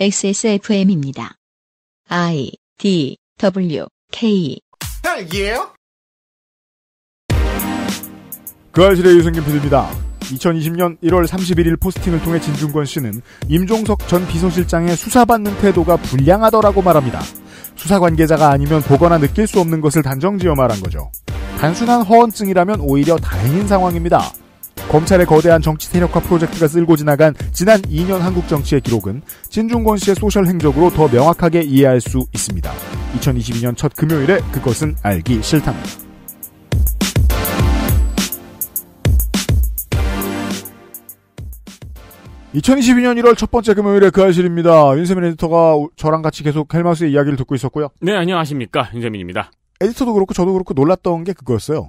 XSFM입니다. I D W K. 헬기예요? 그 알실의 유승균 PD입니다. 2020년 1월 31일 포스팅을 통해 진중권 씨는 임종석 전 비서실장의 수사받는 태도가 불량하더라고 말합니다. 수사 관계자가 아니면 보거나 느낄 수 없는 것을 단정지어 말한 거죠. 단순한 허언증이라면 오히려 다행인 상황입니다. 검찰의 거대한 정치 세력화 프로젝트가 쓸고 지나간 지난 2년 한국 정치의 기록은 진중권 씨의 소셜 행적으로 더 명확하게 이해할 수 있습니다. 2022년 첫 금요일에 그것은 알기 싫답니다. (2022년 1월) 첫 번째 금요일에 그아실입니다 윤세민 에디터가 저랑 같이 계속 헬마우스의 이야기를 듣고 있었고요 네 안녕하십니까 윤세민입니다 에디터도 그렇고 저도 그렇고 놀랐던 게 그거였어요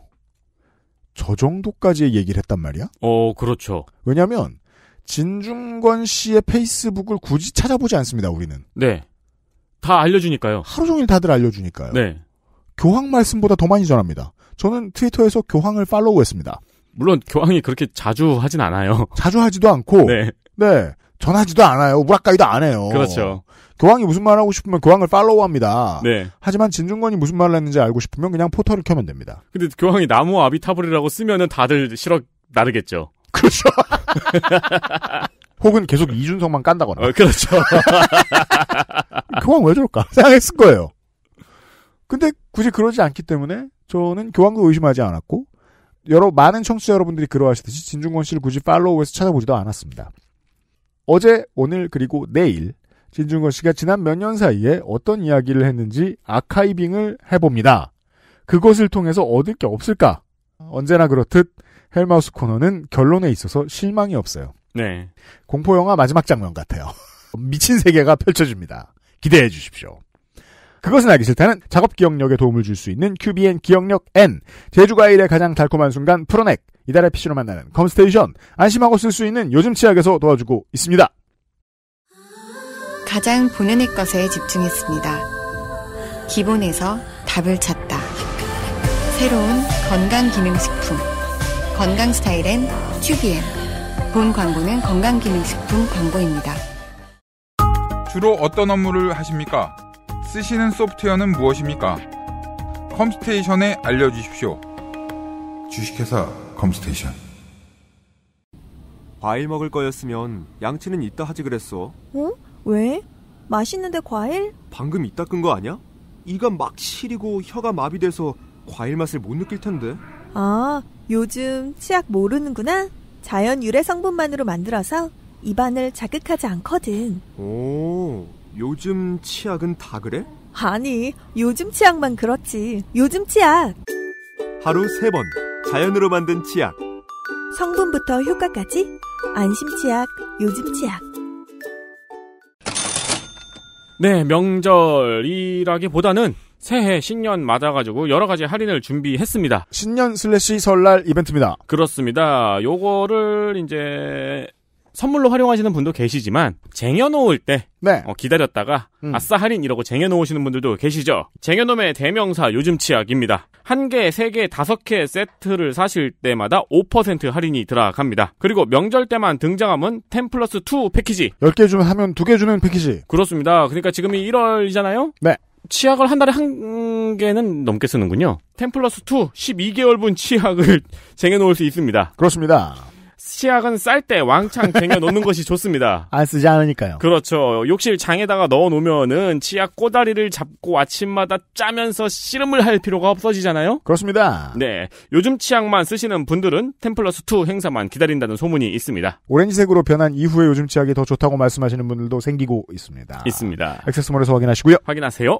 저 정도까지의 얘기를 했단 말이야? 어, 그렇죠. 왜냐면, 진중권 씨의 페이스북을 굳이 찾아보지 않습니다, 우리는. 네. 다 알려주니까요. 하루 종일 다들 알려주니까요. 네. 교황 말씀보다 더 많이 전합니다. 저는 트위터에서 교황을 팔로우했습니다. 물론 교황이 그렇게 자주 하진 않아요. 자주 하지도 않고. 네. 네. 전하지도 않아요. 무라카이도 안 해요. 그렇죠. 교황이 무슨 말 하고 싶으면 교황을 팔로우합니다. 네. 하지만 진중권이 무슨 말을 했는지 알고 싶으면 그냥 포털을 켜면 됩니다. 근데 교황이 나무 아비타불이라고 쓰면은 다들 싫어 나르겠죠. 그렇죠. 혹은 계속 이준석만 깐다거나. 어, 그렇죠. 교황 왜 저럴까 생각했을 거예요. 근데 굳이 그러지 않기 때문에 저는 교황도 의심하지 않았고 여러 많은 청취자 여러분들이 그러하시듯이 진중권 씨를 굳이 팔로우에서 찾아보지도 않았습니다. 어제, 오늘 그리고 내일 진중권 씨가 지난 몇 년 사이에 어떤 이야기를 했는지 아카이빙을 해봅니다. 그것을 통해서 얻을 게 없을까? 언제나 그렇듯 헬마우스 코너는 결론에 있어서 실망이 없어요. 네. 공포 영화 마지막 장면 같아요. 미친 세계가 펼쳐집니다. 기대해 주십시오. 그것은 알기 싫다는 작업 기억력에 도움을 줄 수 있는 QBN 기억력 N. 제주과일의 가장 달콤한 순간 프로넥. 이달의 PC로 만나는 컴스테이션. 안심하고 쓸 수 있는 요즘 치약에서 도와주고 있습니다. 가장 보는 의 것에 집중했습니다. 기본에서 답을 찾다. 새로운 건강기능식품. 건강 스타일엔 튜비엔. 본 광고는 건강기능식품 광고입니다. 주로 어떤 업무를 하십니까? 쓰시는 소프트웨어는 무엇입니까? 컴스테이션에 알려주십시오. 주식회사 컴스테이션. 과일 먹을 거였으면 양치는 이따 하지 그랬어. 응? 어? 왜? 맛있는데 과일? 방금 이따 끈 거 아니야? 이가 막 시리고 혀가 마비돼서 과일 맛을 못 느낄 텐데. 아, 요즘 치약 모르는구나. 자연 유래 성분만으로 만들어서 입안을 자극하지 않거든. 오, 요즘 치약은 다 그래? 아니, 요즘 치약만 그렇지. 요즘 치약. 하루 세번 자연으로 만든 치약. 성분부터 효과까지 안심 치약, 요즘 치약. 네, 명절이라기보다는 새해 신년 맞아가지고 여러 가지 할인을 준비했습니다. 신년 슬래시 설날 이벤트입니다. 그렇습니다. 요거를 이제 선물로 활용하시는 분도 계시지만 쟁여놓을 때 네. 어, 기다렸다가 음. 아싸 할인 이러고 쟁여놓으시는 분들도 계시죠. 쟁여놈의 대명사 요즘 치약입니다. 한 개, 세 개, 다섯 개 세트를 사실 때마다 5% 할인이 들어갑니다. 그리고 명절 때만 등장하면10 플러스 2 패키지. 10개 주면 하면 2개 주는 패키지. 그렇습니다. 그러니까 지금이 1월이잖아요? 네. 치약을 한 달에 한 개는 넘게 쓰는군요. 10 플러스 2, 12개월분 치약을 쟁여놓을 수 있습니다. 그렇습니다. 치약은 쌀 때 왕창 쟁여놓는 것이 좋습니다. 아, 쓰지 않으니까요. 그렇죠. 욕실 장에다가 넣어놓으면은 치약 꼬다리를 잡고 아침마다 짜면서 씨름을 할 필요가 없어지잖아요. 그렇습니다. 네. 요즘 치약만 쓰시는 분들은 템플러스2 행사만 기다린다는 소문이 있습니다. 오렌지색으로 변한 이후에 요즘 치약이 더 좋다고 말씀하시는 분들도 생기고 있습니다. 있습니다. 액세스몰에서 확인하시고요. 확인하세요.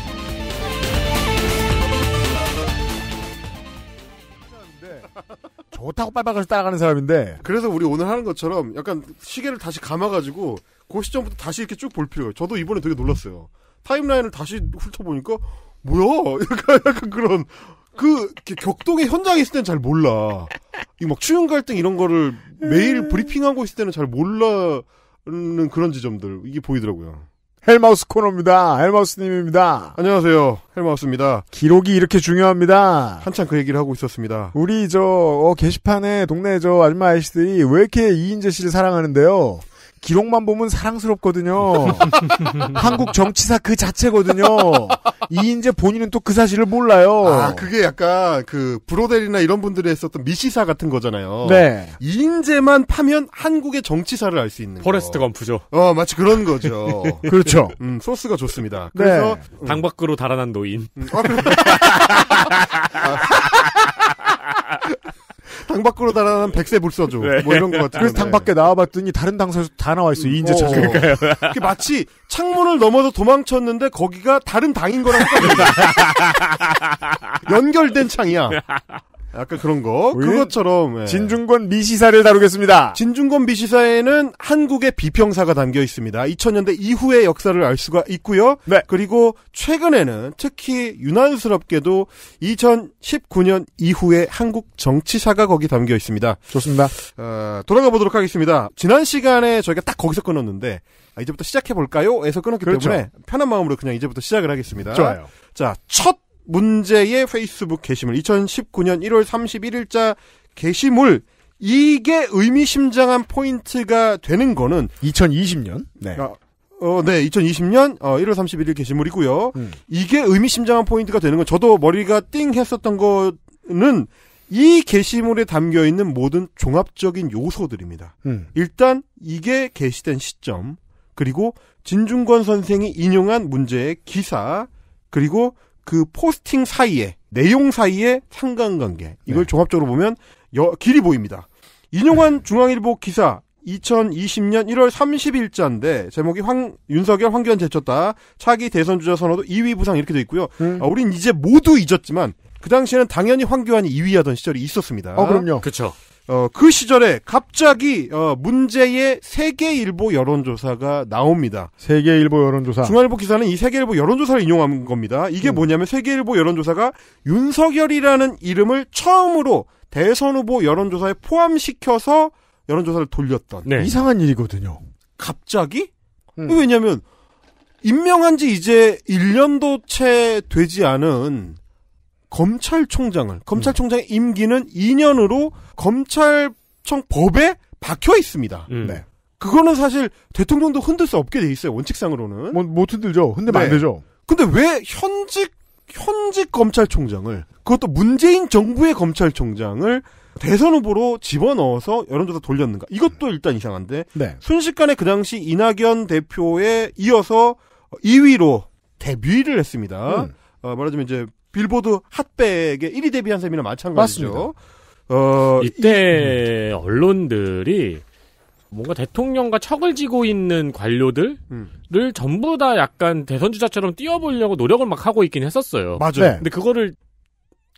좋다고 빨박해서 따라가는 사람인데. 그래서 우리 오늘 하는 것처럼 약간 시계를 다시 감아가지고 그 시점부터 다시 이렇게 쭉 볼 필요해요. 저도 이번에 되게 놀랐어요. 타임라인을 다시 훑어보니까 뭐야? 약간, 약간 그런 그 격동의 현장에 있을 땐 잘 몰라. 이막 추영 갈등 이런 거를 매일 브리핑하고 있을 때는 잘 몰라는 그런 지점들 이게 보이더라고요. 헬마우스 코너입니다. 헬마우스님입니다. 안녕하세요. 헬마우스입니다. 기록이 이렇게 중요합니다. 한참 그 얘기를 하고 있었습니다. 우리 저 어, 게시판에 동네 저 아줌마 아저씨들이 왜 이렇게 이인재 씨를 사랑하는데요. 기록만 보면 사랑스럽거든요. 한국 정치사 그 자체거든요. 이 이제 본인은 또 그 사실을 몰라요. 아, 그게 약간 그 브로델이나 이런 분들이 했었던 미시사 같은 거잖아요. 네. 인재만 파면 한국의 정치사를 알 수 있는 포레스트 거. 검프죠. 어, 마치 그런 거죠. 그렇죠. 음, 소스가 좋습니다. 네. 그래서 음. 당 밖으로 달아난 노인. 음. 아, 당 밖으로 달아난 백세 불서주 네. 뭐 이런 것 같은. 그래서 당 밖에 네. 나와봤더니 다른 당서에서 다 나와 있어 이인재 차. 어, 그러니까요. 마치 창문을 넘어서 도망쳤는데 거기가 다른 당인 거랑 연결된 창이야. 약간 그런 거. 그것처럼 예. 진중권 미시사를 다루겠습니다. 진중권 미시사에는 한국의 비평사가 담겨 있습니다. 2000년대 이후의 역사를 알 수가 있고요. 네. 그리고 최근에는 특히 유난스럽게도 2019년 이후의 한국 정치사가 거기 담겨 있습니다. 좋습니다. 어, 돌아가 보도록 하겠습니다. 지난 시간에 저희가 딱 거기서 끊었는데 아, 이제부터 시작해 볼까요? 에서 끊었기 그렇죠. 때문에 편한 마음으로 그냥 이제부터 시작을 하겠습니다. 좋아요. 자, 첫 문제의 페이스북 게시물 2019년 1월 31일자 게시물 이게 의미심장한 포인트가 되는 거는 2020년 네. 아, 어, 네, 2020년 어, 1월 31일 게시물이고요. 음. 이게 의미심장한 포인트가 되는 건 저도 머리가 띵 했었던 거는 이 게시물에 담겨 있는 모든 종합적인 요소들입니다. 음. 일단 이게 게시된 시점, 그리고 진중권 선생이 인용한 문제의 기사, 그리고 그 포스팅 사이에 내용 사이에 상관관계 이걸 네. 종합적으로 보면 여, 길이 보입니다. 인용한 네. 중앙일보 기사 2020년 1월 30일자인데 제목이 황 윤석열 황교안 제쳤다 차기 대선 주자 선호도 2위 부상 이렇게 돼 있고요. 음. 아, 우린 이제 모두 잊었지만 그 당시에는 당연히 황교안이 2위하던 시절이 있었습니다. 어, 그럼요. 그렇죠. 어, 그 시절에 갑자기 어, 문제의 세계일보 여론조사가 나옵니다. 세계일보 여론조사. 중앙일보 기사는 이 세계일보 여론조사를 인용한 겁니다. 이게 음. 뭐냐면 세계일보 여론조사가 윤석열이라는 이름을 처음으로 대선 후보 여론조사에 포함시켜서 여론조사를 돌렸던 네. 이상한 일이거든요. 갑자기? 음. 왜냐면 임명한 지 이제 1년도 채 되지 않은 검찰총장을 검찰총장의 음. 임기는 2년으로 검찰청 법에 박혀 있습니다. 음. 네. 그거는 사실 대통령도 흔들 수 없게 돼 있어요. 원칙상으로는. 뭐, 못 흔들죠. 흔들면 네. 안 되죠. 근데 왜 현직 현직 검찰총장을 그것도 문재인 정부의 검찰총장을 대선 후보로 집어넣어서 여론조사 돌렸는가? 이것도 일단 이상한데 네. 순식간에 그 당시 이낙연 대표에 이어서 2위로 어, 데뷔를 했습니다. 음. 어, 말하자면 이제 빌보드 핫백의 1위 데뷔한 셈이나 마찬가지죠. 맞습니다. 어, 이때 이... 언론들이 뭔가 대통령과 척을 지고 있는 관료들을 음. 전부 다 약간 대선 주자처럼 띄워보려고 노력을 막 하고 있긴 했었어요. 맞아요. 네. 근데 그거를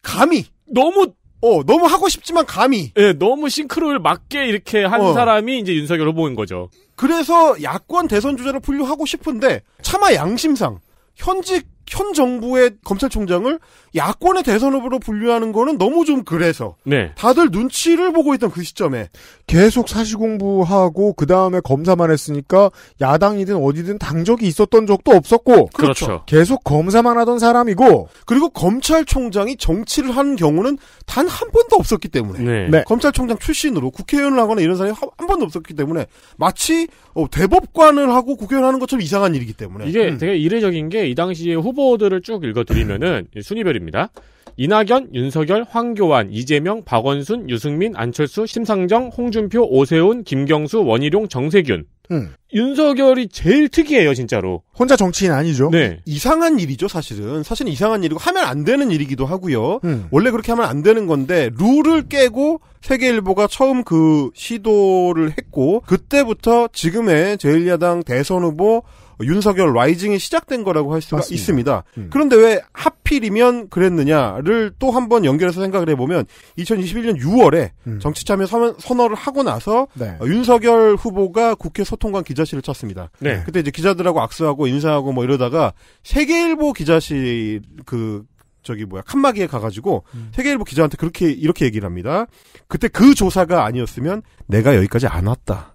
감히 너무 어 너무 하고 싶지만 감히 예 네, 너무 싱크로율 맞게 이렇게 한 어. 사람이 이제 윤석열 후보인 거죠. 그래서 야권 대선 주자를 분류하고 싶은데 차마 양심상 현직 현 정부의 검찰총장을 야권의 대선 후보로 분류하는 거는 너무 좀 그래서 네. 다들 눈치를 보고 있던 그 시점에 계속 사시 공부하고 그 다음에 검사만 했으니까 야당이든 어디든 당적이 있었던 적도 없었고 그렇죠. 그렇죠. 계속 검사만 하던 사람이고 그리고 검찰총장이 정치를 한 경우는 단 한 번도 없었기 때문에 네. 네. 검찰총장 출신으로 국회의원을 하거나 이런 사람이 한 번도 없었기 때문에 마치 어, 대법관을 하고 국회의원 하는 것처럼 이상한 일이기 때문에 이게 음. 되게 이례적인 게 이 당시에 후 후보들을 쭉 읽어드리면은 순위별입니다. 이낙연, 윤석열, 황교안, 이재명, 박원순, 유승민, 안철수, 심상정, 홍준표, 오세훈, 김경수, 원희룡, 정세균. 음. 윤석열이 제일 특이해요, 진짜로. 혼자 정치인 아니죠? 네. 이상한 일이죠, 사실은. 사실 이상한 일이고, 하면 안 되는 일이기도 하고요. 음. 원래 그렇게 하면 안 되는 건데, 룰을 깨고, 세계일보가 처음 그 시도를 했고, 그때부터 지금의 제1야당 대선 후보, 뭐 윤석열 라이징이 시작된 거라고 할 수가 맞습니다. 있습니다. 음. 그런데 왜 하필이면 그랬느냐를 또 한번 연결해서 생각을 해보면 2021년 6월에 음. 정치 참여 선언을 하고 나서 네. 어, 윤석열 후보가 국회 소통관 기자실을 찾습니다. 네. 그때 이제 기자들하고 악수하고 인사하고 뭐 이러다가 세계일보 기자실 그 저기 뭐야 칸막이에 가가지고 음. 세계일보 기자한테 그렇게 이렇게 얘기를 합니다. 그때 그 조사가 아니었으면 내가 여기까지 안 왔다.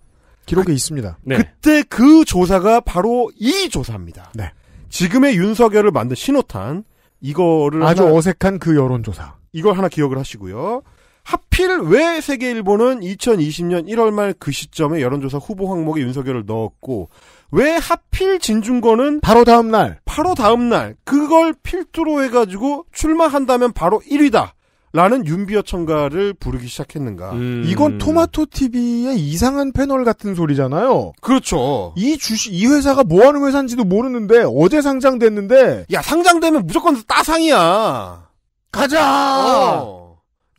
기록에 있습니다. 네. 그때 그 조사가 바로 이 조사입니다. 네. 지금의 윤석열을 만든 신호탄 이거를 아주 하나, 어색한 그 여론조사 이걸 하나 기억을 하시고요. 하필 왜 세계일보는 2020년 1월 말 그 시점에 여론조사 후보 항목에 윤석열을 넣었고 왜 하필 진중권은 바로 다음 날 바로 다음 날 그걸 필두로 해가지고 출마한다면 바로 1위다 라는 윤비어 청가를 부르기 시작했는가. 음. 이건 토마토 TV의 이상한 패널 같은 소리잖아요. 그렇죠. 이 주식 이 회사가 뭐 하는 회사인지도 모르는데 어제 상장됐는데 야 상장되면 무조건 따상이야. 가자. 어.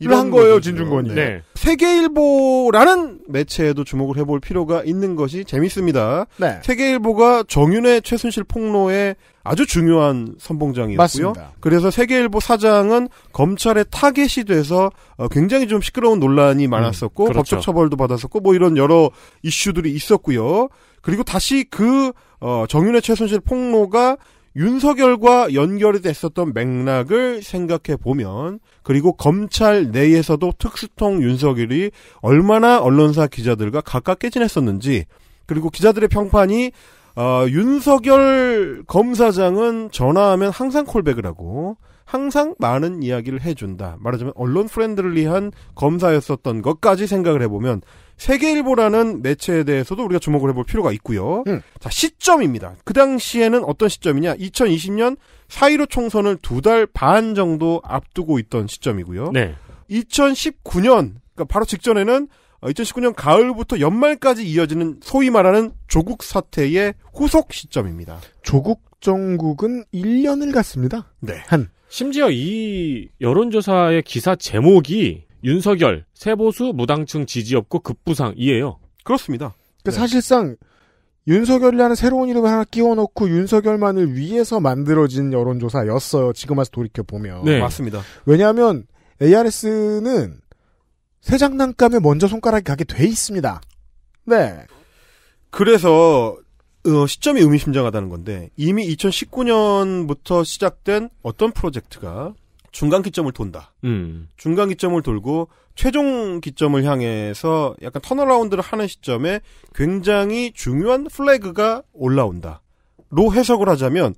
이을한 거예요 진중권이. 네. 네. 세계일보라는 매체에도 주목을 해볼 필요가 있는 것이 재밌습니다. 네. 세계일보가 정윤의 최순실 폭로에 아주 중요한 선봉장이었고요. 맞습니다. 그래서 세계일보 사장은 검찰의 타겟이 돼서 어, 굉장히 좀 시끄러운 논란이 음, 많았었고 음, 그렇죠. 법적 처벌도 받았었고 뭐 이런 여러 이슈들이 있었고요. 그리고 다시 그 어, 정윤의 최순실 폭로가 윤석열과 연결이 됐었던 맥락을 생각해 보면 그리고 검찰 내에서도 특수통 윤석열이 얼마나 언론사 기자들과 가깝게 지냈었는지 그리고 기자들의 평판이 어, 윤석열 검사장은 전화하면 항상 콜백을 하고 항상 많은 이야기를 해준다. 말하자면 언론 프렌들리한 검사였었던 것까지 생각을 해보면 세계일보라는 매체에 대해서도 우리가 주목을 해볼 필요가 있고요. 음. 자, 시점입니다. 그 당시에는 어떤 시점이냐? 2020년 4.15 총선을 두 달 반 정도 앞두고 있던 시점이고요. 네. 2019년, 그러니까 바로 직전에는 2019년 어, 가을부터 연말까지 이어지는 소위 말하는 조국 사태의 후속 시점입니다. 조국 정국은 1년을 갔습니다. 네. 한. 심지어 이 여론조사의 기사 제목이 윤석열, 세보수, 무당층 지지 없고 급부상이에요. 그렇습니다. 그러니까 네. 사실상 윤석열이라는 새로운 이름을 하나 끼워놓고 윤석열만을 위해서 만들어진 여론조사였어요. 지금 와서 돌이켜보면. 네. 맞습니다. 왜냐하면 ARS는 새장난감에 먼저 손가락이 가게 돼 있습니다. 네. 그래서 어, 시점이 의미심장하다는 건데 이미 2019년부터 시작된 어떤 프로젝트가 중간 기점을 돈다. 음. 중간 기점을 돌고 최종 기점을 향해서 약간 턴어라운드를 하는 시점에 굉장히 중요한 플래그가 올라온다. 로 해석을 하자면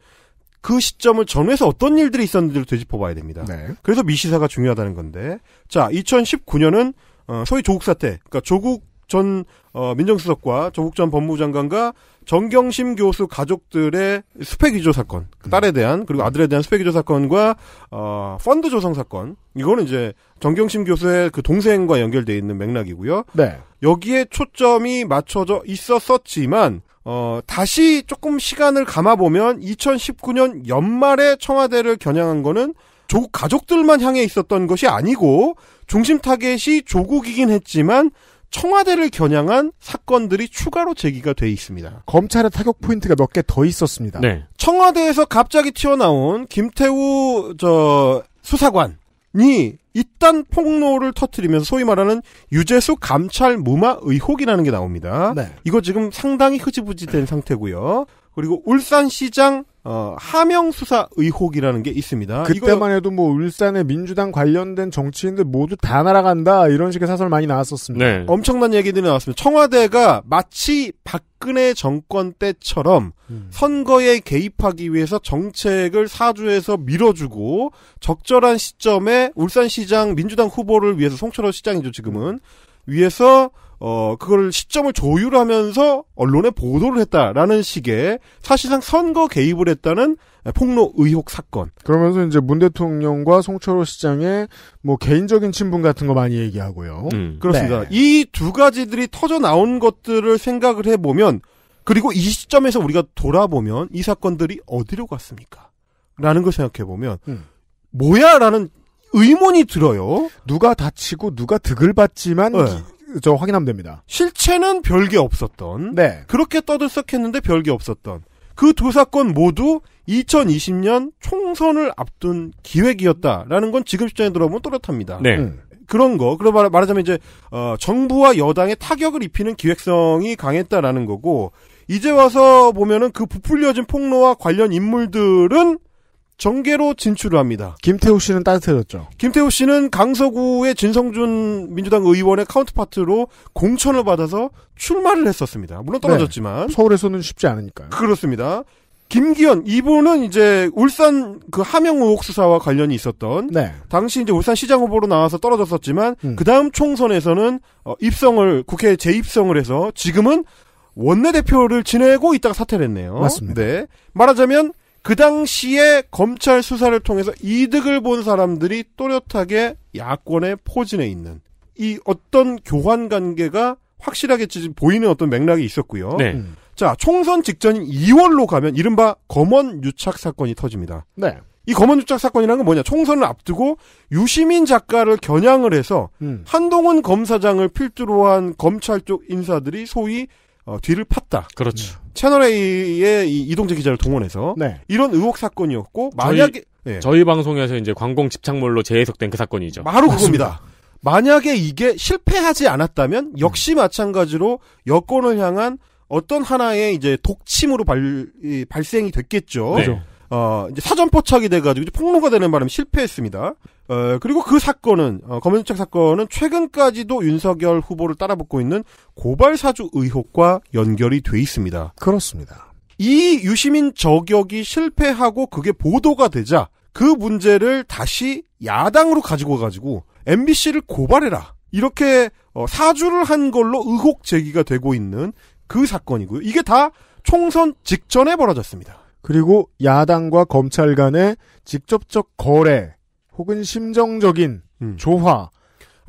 그 시점을 전후해서 어떤 일들이 있었는지를 되짚어봐야 됩니다. 네. 그래서 미시사가 중요하다는 건데, 자 2019년은 어, 소위 조국 사태, 그러니까 조국 전 어, 민정수석과 조국 전 법무부 장관과 정경심 교수 가족들의 스펙 위조 사건, 그 딸에 음. 대한 그리고 아들에 대한 스펙 위조 사건과 어, 펀드 조성 사건 이거는 이제 정경심 교수의 그 동생과 연결돼 있는 맥락이고요. 네. 여기에 초점이 맞춰져 있었었지만 어, 다시 조금 시간을 감아보면 2019년 연말에 청와대를 겨냥한 거는 조국 가족들만 향해 있었던 것이 아니고 중심 타겟이 조국이긴 했지만 청와대를 겨냥한 사건들이 추가로 제기가 돼 있습니다. 검찰의 타격 포인트가 몇 개 더 있었습니다. 네. 청와대에서 갑자기 튀어나온 김태우 저 수사관이 이딴 폭로를 터트리면서 소위 말하는 유재수 감찰 무마 의혹이라는 게 나옵니다. 네. 이거 지금 상당히 흐지부지된 상태고요. 그리고 울산시장 어, 하명 수사 의혹이라는 게 있습니다. 그때만 해도 뭐 울산의 민주당 관련된 정치인들 모두 다 날아간다 이런 식의 사설 많이 나왔었습니다. 네. 엄청난 얘기들이 나왔습니다. 청와대가 마치 박근혜 정권 때처럼 음. 선거에 개입하기 위해서 정책을 사주에서 밀어주고 적절한 시점에 울산시장 민주당 후보를 위해서 송철호 시장이죠 지금은 음. 위해서 어, 그걸 시점을 조율하면서 언론에 보도를 했다라는 식의 사실상 선거 개입을 했다는 폭로 의혹 사건. 그러면서 이제 문 대통령과 송철호 시장의 뭐 개인적인 친분 같은 거 많이 얘기하고요. 음. 네. 그렇습니다. 네. 이두 가지들이 터져 나온 것들을 생각을 해보면 그리고 이 시점에서 우리가 돌아보면 이 사건들이 어디로 갔습니까? 라는 걸 생각해보면 음. 뭐야? 라는 의문이 들어요. 누가 다치고 누가 득을 받지만 네. 저 확인하면 됩니다. 실체는 별게 없었던. 네. 그렇게 떠들썩했는데 별게 없었던. 그 두 사건 모두 2020년 총선을 앞둔 기획이었다라는 건 지금 시점에 들어보면 또렷합니다. 네. 음. 그런 거, 그런 말, 말하자면 이제, 어, 정부와 여당에 타격을 입히는 기획성이 강했다라는 거고, 이제 와서 보면은 그 부풀려진 폭로와 관련 인물들은 정계로 진출을 합니다. 김태우 씨는 따뜻해졌죠. 김태우 씨는 강서구의 진성준 민주당 의원의 카운트파트로 공천을 받아서 출마를 했었습니다. 물론 네. 떨어졌지만 네. 서울에서는 쉽지 않으니까요. 그렇습니다. 김기현 이분은 이제 울산 그 하명 의혹 수사와 관련이 있었던 네. 당시 이제 울산 시장 후보로 나와서 떨어졌었지만 음. 그 다음 총선에서는 어, 입성을 국회에 재입성을 해서 지금은 원내대표를 지내고 있다가 사퇴를 했네요. 맞습니다. 네. 말하자면 그 당시에 검찰 수사를 통해서 이득을 본 사람들이 또렷하게 야권의 포진에 있는 이 어떤 교환 관계가 확실하게 지금 보이는 어떤 맥락이 있었고요. 네. 음. 자, 총선 직전인 2월로 가면 이른바 검언 유착 사건이 터집니다. 네. 이 검언 유착 사건이라는 건 뭐냐? 총선을 앞두고 유시민 작가를 겨냥을 해서 음. 한동훈 검사장을 필두로 한 검찰 쪽 인사들이 소위 어, 뒤를 팠다. 그렇죠. 채널A의 이동재 기자를 동원해서 네. 이런 의혹 사건이었고 만약에 저희, 예. 저희 방송에서 이제 관공 집착물로 재해석된 그 사건이죠. 바로 그겁니다. 만약에 이게 실패하지 않았다면 음. 역시 음. 마찬가지로 여권을 향한 어떤 하나의 이제 독침으로 발, 이, 발생이 됐겠죠. 네. 어, 이제 사전 포착이 돼가지고 이제 폭로가 되는 바람에 실패했습니다. 어, 그리고 그 사건은 어, 검은수색 사건은 최근까지도 윤석열 후보를 따라붙고 있는 고발 사주 의혹과 연결이 돼 있습니다. 그렇습니다. 이 유시민 저격이 실패하고 그게 보도가 되자 그 문제를 다시 야당으로 가지고 가지고 MBC를 고발해라 이렇게 어, 사주를 한 걸로 의혹 제기가 되고 있는 그 사건이고요. 이게 다 총선 직전에 벌어졌습니다. 그리고 야당과 검찰 간의 직접적 거래 혹은 심정적인 음. 조화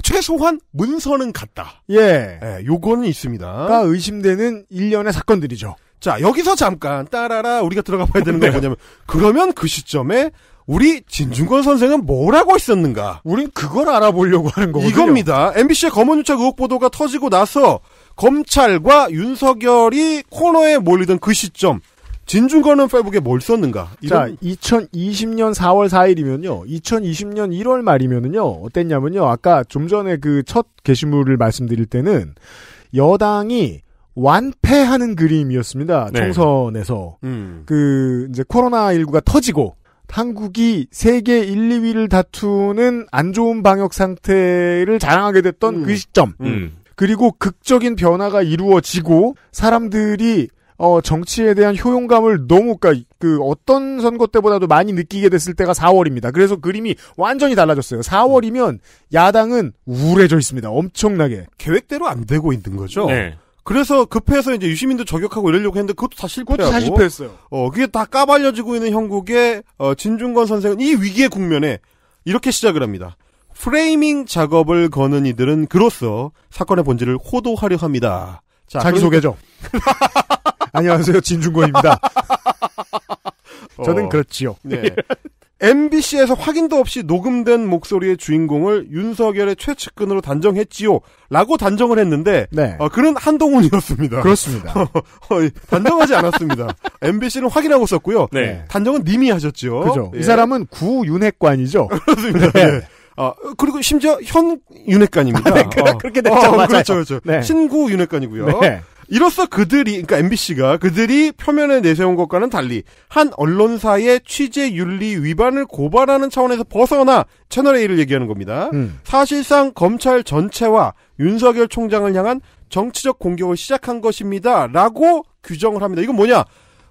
최소한 문서는 같다. 예. 예, 요거는 있습니다. 가 의심되는 일련의 사건들이죠. 자, 여기서 잠깐 따라라 우리가 들어가 봐야 되는 건 네. 뭐냐면 그러면 그 시점에 우리 진중권 선생은 뭘 하고 있었는가? 우린 그걸 알아보려고 하는 거거든요. 이겁니다. MBC의 검은 유착 의혹 보도가 터지고 나서 검찰과 윤석열이 코너에 몰리던 그 시점 진중권은 5에 뭘 썼는가? 자, 2020년 4월 4일이면요. 2020년 1월 말이면은요. 어땠냐면요. 아까 좀 전에 그 첫 게시물을 말씀드릴 때는 여당이 완패하는 그림이었습니다. 네. 총선에서. 음. 그 이제 코로나19가 터지고 한국이 세계 1, 2위를 다투는 안 좋은 방역 상태를 자랑하게 됐던 음. 그 시점. 음. 그리고 극적인 변화가 이루어지고 사람들이 어, 정치에 대한 효용감을 너무 그, 그 어떤 선거 때보다도 많이 느끼게 됐을 때가 4월입니다. 그래서 그림이 완전히 달라졌어요. 4월이면 야당은 우울해져 있습니다. 엄청나게 계획대로 안 되고 있는 거죠. 네. 그래서 급해서 이제 유시민도 저격하고 이러려고 했는데 그것도 다 실패하고 다 실패했어요. 어 그게 다 까발려지고 있는 형국에 어, 진중권 선생은 이 위기의 국면에 이렇게 시작을 합니다. 프레이밍 작업을 거는 이들은 그로써 사건의 본질을 호도하려 합니다. 자, 자기소개죠. 그러니까... 안녕하세요. 진중권입니다. 저는 어. 그렇지요. 네. 예. MBC에서 확인도 없이 녹음된 목소리의 주인공을 윤석열의 최측근으로 단정했지요. 라고 단정을 했는데, 네. 어, 그는 한동훈이었습니다. 그렇습니다. 어, 단정하지 않았습니다. MBC는 확인하고 썼고요. 네. 단정은 님이 하셨죠 그죠. 예. 이 사람은 구윤핵관이죠. 그렇습니다. 네. 예. 아, 그리고 심지어 현 윤핵관입니다. 아, 네, 그, 어. 렇게 됐죠. 어, 맞아요. 그렇죠, 그렇죠. 네. 신구 윤핵관이고요. 네. 이로써 그들이 그러니까 MBC가 그들이 표면에 내세운 것과는 달리 한 언론사의 취재 윤리 위반을 고발하는 차원에서 벗어나 채널 A를 얘기하는 겁니다. 음. 사실상 검찰 전체와 윤석열 총장을 향한 정치적 공격을 시작한 것입니다라고 규정을 합니다. 이건 뭐냐?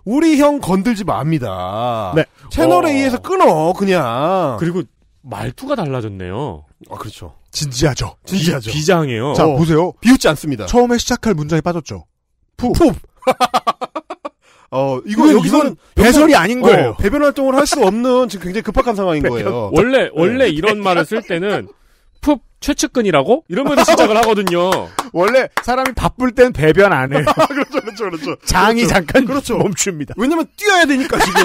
우리 형 건들지 맙니다. 네. 채널 어. A에서 어. 끊어 그냥. 그리고 말투가 달라졌네요. 아 그렇죠. 진지하죠. 진지하죠. 비, 장해요 자, 어. 보세요. 비웃지 않습니다. 처음에 시작할 문장이 빠졌죠. 푸. 푸. 어, 이거 이건, 여기서는 배설이 아닌 어, 거예요. 배변 활동을 할 수 없는 지금 굉장히 급박한 상황인 거예요. 원래 네. 원래 이런 말을 쓸 때는 푹 최측근이라고 이러면서 시작을 하거든요. 원래 사람이 바쁠 땐 배변 안 해. 그렇죠, 그렇죠, 그렇죠. 장이 그렇죠. 잠깐 그렇죠. 멈춥니다. 왜냐면 뛰어야 되니까 지금.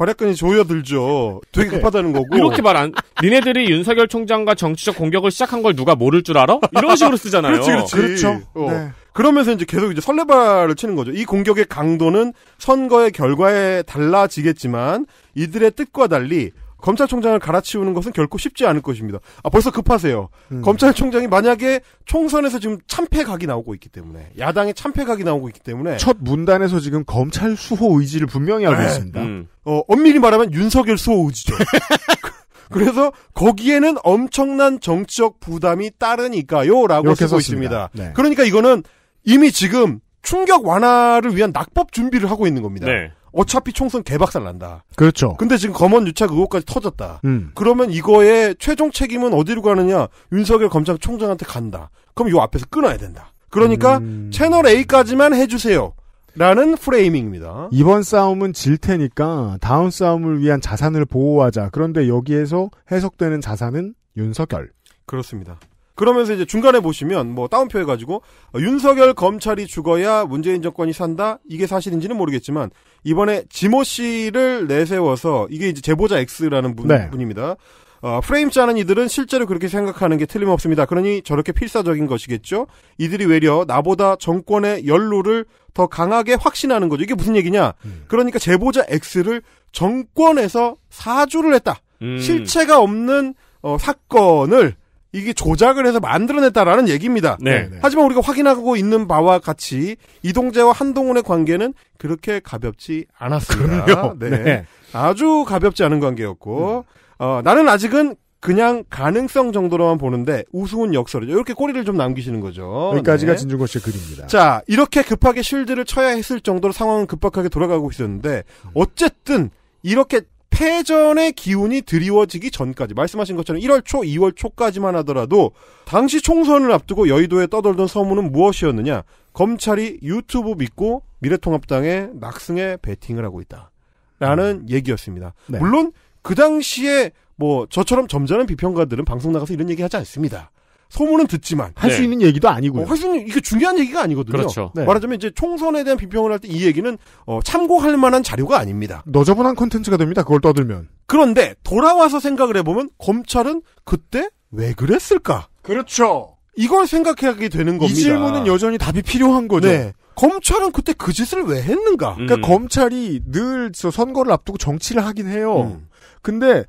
관약근이 조여들죠. 되게 네. 급하다는 거고. 이렇게 말 안, 니네들이 윤석열 총장과 정치적 공격을 시작한 걸 누가 모를 줄 알아? 이런 식으로 쓰잖아요. 그렇지, 그렇지. 그렇죠. 어. 네. 그러면서 이제 계속 이제 설레발을 치는 거죠. 이 공격의 강도는 선거의 결과에 달라지겠지만 이들의 뜻과 달리 검찰총장을 갈아치우는 것은 결코 쉽지 않을 것입니다. 아, 벌써 급하세요. 음. 검찰총장이 만약에 총선에서 지금 참패각이 나오고 있기 때문에 야당의 참패각이 나오고 있기 때문에 첫 문단에서 지금 검찰 수호 의지를 분명히 하고 네. 있습니다. 음. 어, 엄밀히 말하면 윤석열 수호 의지죠. 그, 그래서 거기에는 엄청난 정치적 부담이 따르니까요라고 쓰고 있습니다. 네. 그러니까 이거는 이미 지금 충격 완화를 위한 낙법 준비를 하고 있는 겁니다. 네. 어차피 총선 개박살 난다. 그렇죠. 근데 지금 검언 유착 의혹까지 터졌다. 음. 그러면 이거의 최종 책임은 어디로 가느냐? 윤석열 검찰총장한테 간다. 그럼 요 앞에서 끊어야 된다. 그러니까 음. 채널 A까지만 해주세요. 라는 프레이밍입니다. 이번 싸움은 질 테니까 다음 싸움을 위한 자산을 보호하자. 그런데 여기에서 해석되는 자산은 윤석열. 그렇습니다. 그러면서 이제 중간에 보시면 뭐 다운표 해가지고 윤석열 검찰이 죽어야 문재인 정권이 산다 이게 사실인지는 모르겠지만 이번에 지모 씨를 내세워서 이게 이제 제보자 X라는 분, 네. 분입니다. 어, 프레임 짜는 이들은 실제로 그렇게 생각하는 게 틀림없습니다. 그러니 저렇게 필사적인 것이겠죠. 이들이 외려 나보다 정권의 연루를 더 강하게 확신하는 거죠. 이게 무슨 얘기냐? 음. 그러니까 제보자 X를 정권에서 사주를 했다. 음. 실체가 없는 어, 사건을 이게 조작을 해서 만들어냈다라는 얘기입니다. 네. 네. 하지만 우리가 확인하고 있는 바와 같이 이동재와 한동훈의 관계는 그렇게 가볍지 않았습니다. 그럼요. 네. 네. 아주 가볍지 않은 관계였고 음. 어, 나는 아직은 그냥 가능성 정도로만 보는데 우스운 역설이죠 이렇게 꼬리를 좀 남기시는 거죠. 여기까지가 네. 진중권 씨의 글입니다. 자 이렇게 급하게 실드를 쳐야 했을 정도로 상황은 급박하게 돌아가고 있었는데 음. 어쨌든 이렇게 패전의 기운이 드리워지기 전까지 말씀하신 것처럼 1월 초, 2월 초까지만 하더라도 당시 총선을 앞두고 여의도에 떠돌던 서문은 무엇이었느냐? 검찰이 유튜브 믿고 미래통합당의 낙승에 베팅을 하고 있다. 라는 음. 얘기였습니다. 네. 물론 그 당시에 뭐 저처럼 점잖은 비평가들은 방송 나가서 이런 얘기 하지 않습니다. 소문은 듣지만 할수 네. 있는 얘기도 아니고요. 어, 할수 있는 이게 중요한 얘기가 아니거든요. 그렇죠. 네. 말하자면 이제 총선에 대한 비평을 할 때 이 얘기는 어, 참고할 만한 자료가 아닙니다. 너저분한 컨텐츠가 됩니다. 그걸 떠들면. 그런데 돌아와서 생각을 해보면 검찰은 그때 왜 그랬을까? 그렇죠. 이걸 생각하게 되는 겁니다. 이 질문은 여전히 답이 필요한 거죠. 네. 검찰은 그때 그 짓을 왜 했는가? 음. 그러니까 검찰이 늘 선거를 앞두고 정치를 하긴 해요. 음. 근데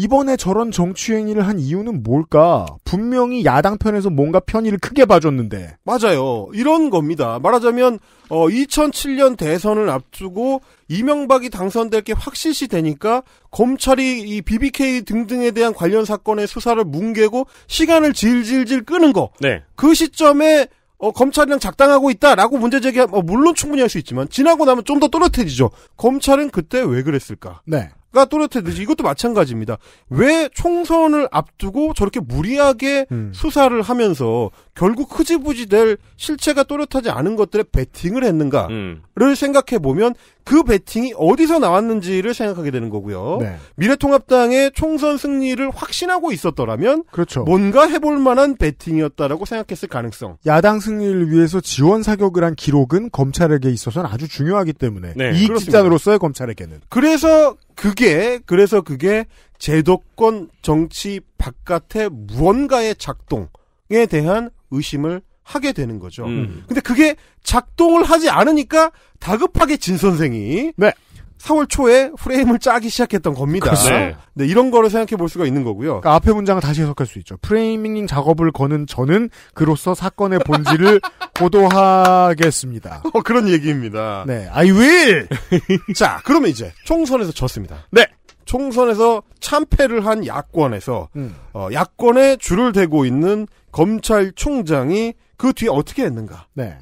이번에 저런 정치 행위를 한 이유는 뭘까? 분명히 야당 편에서 뭔가 편의를 크게 봐줬는데. 맞아요. 이런 겁니다. 말하자면 어, 2007년 대선을 앞두고 이명박이 당선될 게 확실시 되니까 검찰이 이 BBK 등등에 대한 관련 사건의 수사를 뭉개고 시간을 질질질 끄는 거. 네. 그 시점에 어, 검찰이랑 작당하고 있다라고 문제 제기하면 어, 물론 충분히 할 수 있지만 지나고 나면 좀 더 또렷해지죠. 검찰은 그때 왜 그랬을까? 네. 가 또렷해지지 이것도 마찬가지입니다. 왜 총선을 앞두고 저렇게 무리하게 음. 수사를 하면서 결국 흐지부지 될 실체가 또렷하지 않은 것들에 베팅을 했는가를 음. 생각해 보면 그 베팅이 어디서 나왔는지를 생각하게 되는 거고요. 네. 미래통합당의 총선 승리를 확신하고 있었더라면 그렇죠. 뭔가 해볼 만한 베팅이었다라고 생각했을 가능성. 야당 승리를 위해서 지원 사격을 한 기록은 검찰에게 있어서는 아주 중요하기 때문에 네, 이익집단으로서의 검찰에게는. 그래서 그게 그래서 그게 제도권 정치 바깥의 무언가의 작동에 대한 의심을 하게 되는 거죠. 음. 근데 그게 작동을 하지 않으니까 다급하게 진 선생이 네. 4월 초에 프레임을 짜기 시작했던 겁니다. 그렇죠. 네. 네. 이런 거를 생각해 볼 수가 있는 거고요. 그러니까 앞에 문장을 다시 해석할 수 있죠. 프레이밍 작업을 거는 저는 그로서 사건의 본질을 보도하겠습니다 어, 그런 얘기입니다. 네, I will! 자, 그러면 이제 총선에서 졌습니다. 네. 총선에서 참패를 한 야권에서 음. 어, 야권의 줄을 대고 있는 검찰총장이 그 뒤에 어떻게 했는가를 네.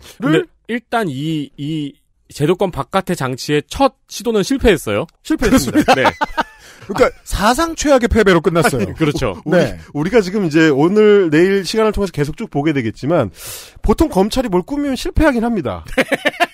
일단 이 이 제도권 바깥의 장치의 첫 시도는 실패했어요. 실패했습니다. 네. 그러니까 아, 사상 최악의 패배로 끝났어요. 아니, 그렇죠. 우리, 네. 우리가 지금 이제 오늘 내일 시간을 통해서 계속 쭉 보게 되겠지만 보통 검찰이 뭘 꾸미면 실패하긴 합니다.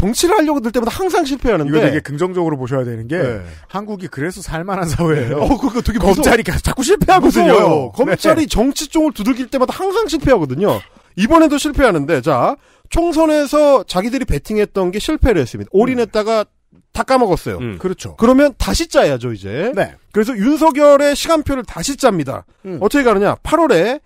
정치를 하려고 들 때마다 항상 실패하는데 이거 되게 긍정적으로 보셔야 되는 게 네. 한국이 그래서 살만한 사회예요. 어, 그거 되게 검찰이 계속 자꾸 실패하거든요. 무서워요. 네. 검찰이 네. 정치 쪽을 두들길 때마다 항상 실패하거든요. 이번에도 실패하는데 자 총선에서 자기들이 베팅했던 게 실패를 했습니다. 올인했다가 음. 다 까먹었어요. 음. 그렇죠. 그러면 다시 짜야죠 이제. 네. 그래서 윤석열의 시간표를 다시 짭니다. 음. 어떻게 가느냐? 8월에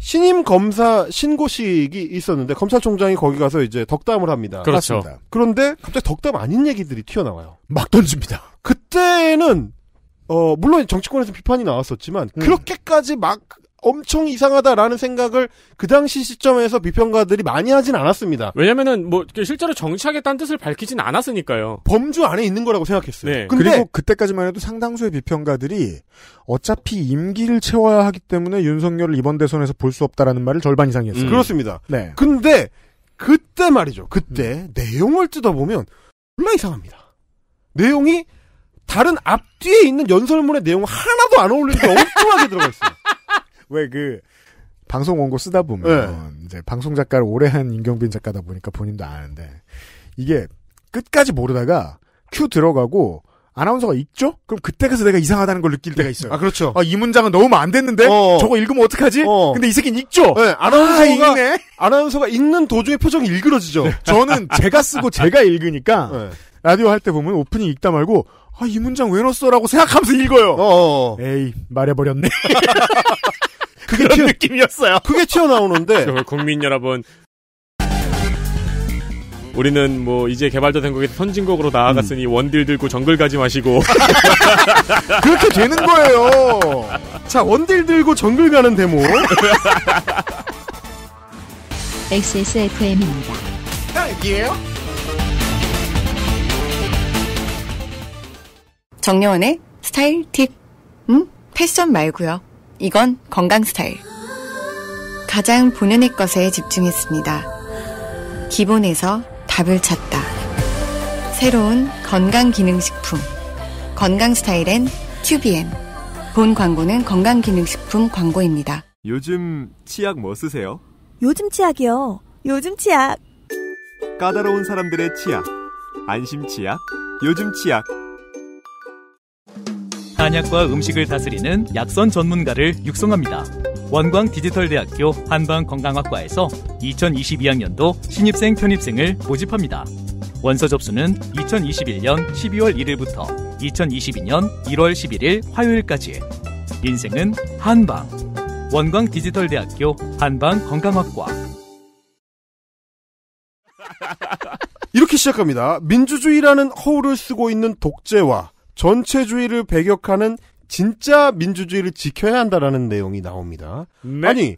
신임 검사 신고식이 있었는데 검찰총장이 거기 가서 이제 덕담을 합니다. 그렇죠. 맞습니다. 그런데 갑자기 덕담 아닌 얘기들이 튀어나와요. 막 던집니다. 그때는 어 물론 정치권에서 비판이 나왔었지만 음. 그렇게까지 막 엄청 이상하다라는 생각을 그 당시 시점에서 비평가들이 많이 하진 않았습니다. 왜냐면은 뭐 실제로 정치하겠다는 뜻을 밝히진 않았으니까요. 범주 안에 있는 거라고 생각했어요. 네. 그리고 그때까지만 해도 상당수의 비평가들이 어차피 임기를 채워야 하기 때문에 윤석열을 이번 대선에서 볼 수 없다라는 말을 절반 이상이 했어요. 음. 그렇습니다. 네. 근데 그때 말이죠. 그때 음. 내용을 뜯어보면 몰라 이상합니다. 내용이 다른 앞뒤에 있는 연설문의 내용 하나도 안 어울리는 게 엉뚱하게 들어가 있어요. 왜그 방송 원고 쓰다 보면 네. 이제 방송 작가를 오래 한 임경빈 작가다 보니까 본인도 아는데 이게 끝까지 모르다가 큐 들어가고 아나운서가 읽죠? 그럼 그때 가서 내가 이상하다는 걸 느낄 때가 있어요. 아, 그렇죠. 아, 이 문장은 너무 안 됐는데? 어 저거 읽으면 어떡하지? 어 근데 이 새끼는 읽죠? 네, 아나운서가, 아, 나운서가 읽는 도중에 표정이 일그러지죠? 네. 저는 제가 쓰고 제가 읽으니까, 네. 라디오 할 때 보면 오프닝 읽다 말고, 아, 이 문장 왜 넣었어? 라고 생각하면서 읽어요. 어, 어, 어. 에이, 말해버렸네. 그게 튀어, 느낌이었어요. 그게 튀어나오는데. 국민 여러분. 우리는 뭐 이제 개발자된 국에서 선진국으로 나아갔으니 음. 원딜 들고 정글 가지 마시고 그렇게 되는 거예요. 자 원딜 들고 정글 가는 데모 XSFM입니다. 딸기예요? 정려원의 스타일 팁. 응? 음? 패션 말고요. 이건 건강 스타일. 가장 본연의 것에 집중했습니다. 기본에서 답을 찾다. 새로운 건강기능식품. 건강 스타일엔 튜비엠. 본 광고는 건강기능식품 광고입니다. 요즘 치약 뭐 쓰세요? 요즘 치약이요. 요즘 치약. 까다로운 사람들의 치약. 안심 치약. 요즘 치약. 한약과 음식을 다스리는 약선 전문가를 육성합니다. 원광 디지털대학교 한방건강학과에서 2022학년도 신입생 편입생을 모집합니다. 원서 접수는 2021년 12월 1일부터 2022년 1월 11일 화요일까지. 인생은 한방. 원광 디지털대학교 한방건강학과. 이렇게 시작합니다. 민주주의라는 허울을 쓰고 있는 독재와 전체주의를 배격하는 진짜 민주주의를 지켜야 한다라는 내용이 나옵니다. 네. 아니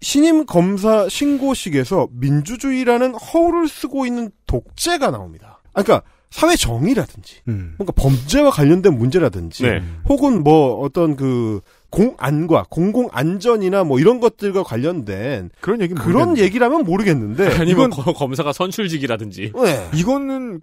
신임 검사 신고식에서 민주주의라는 허울을 쓰고 있는 독재가 나옵니다. 아, 그러니까 사회 정의라든지 음. 뭔가 범죄와 관련된 문제라든지 네. 혹은 뭐 어떤 그 공안과 공공 안전이나 뭐 이런 것들과 관련된 그런 얘기 그런 얘기라면 모르겠는데 아니면 이건 검사가 선출직이라든지 네. 이거는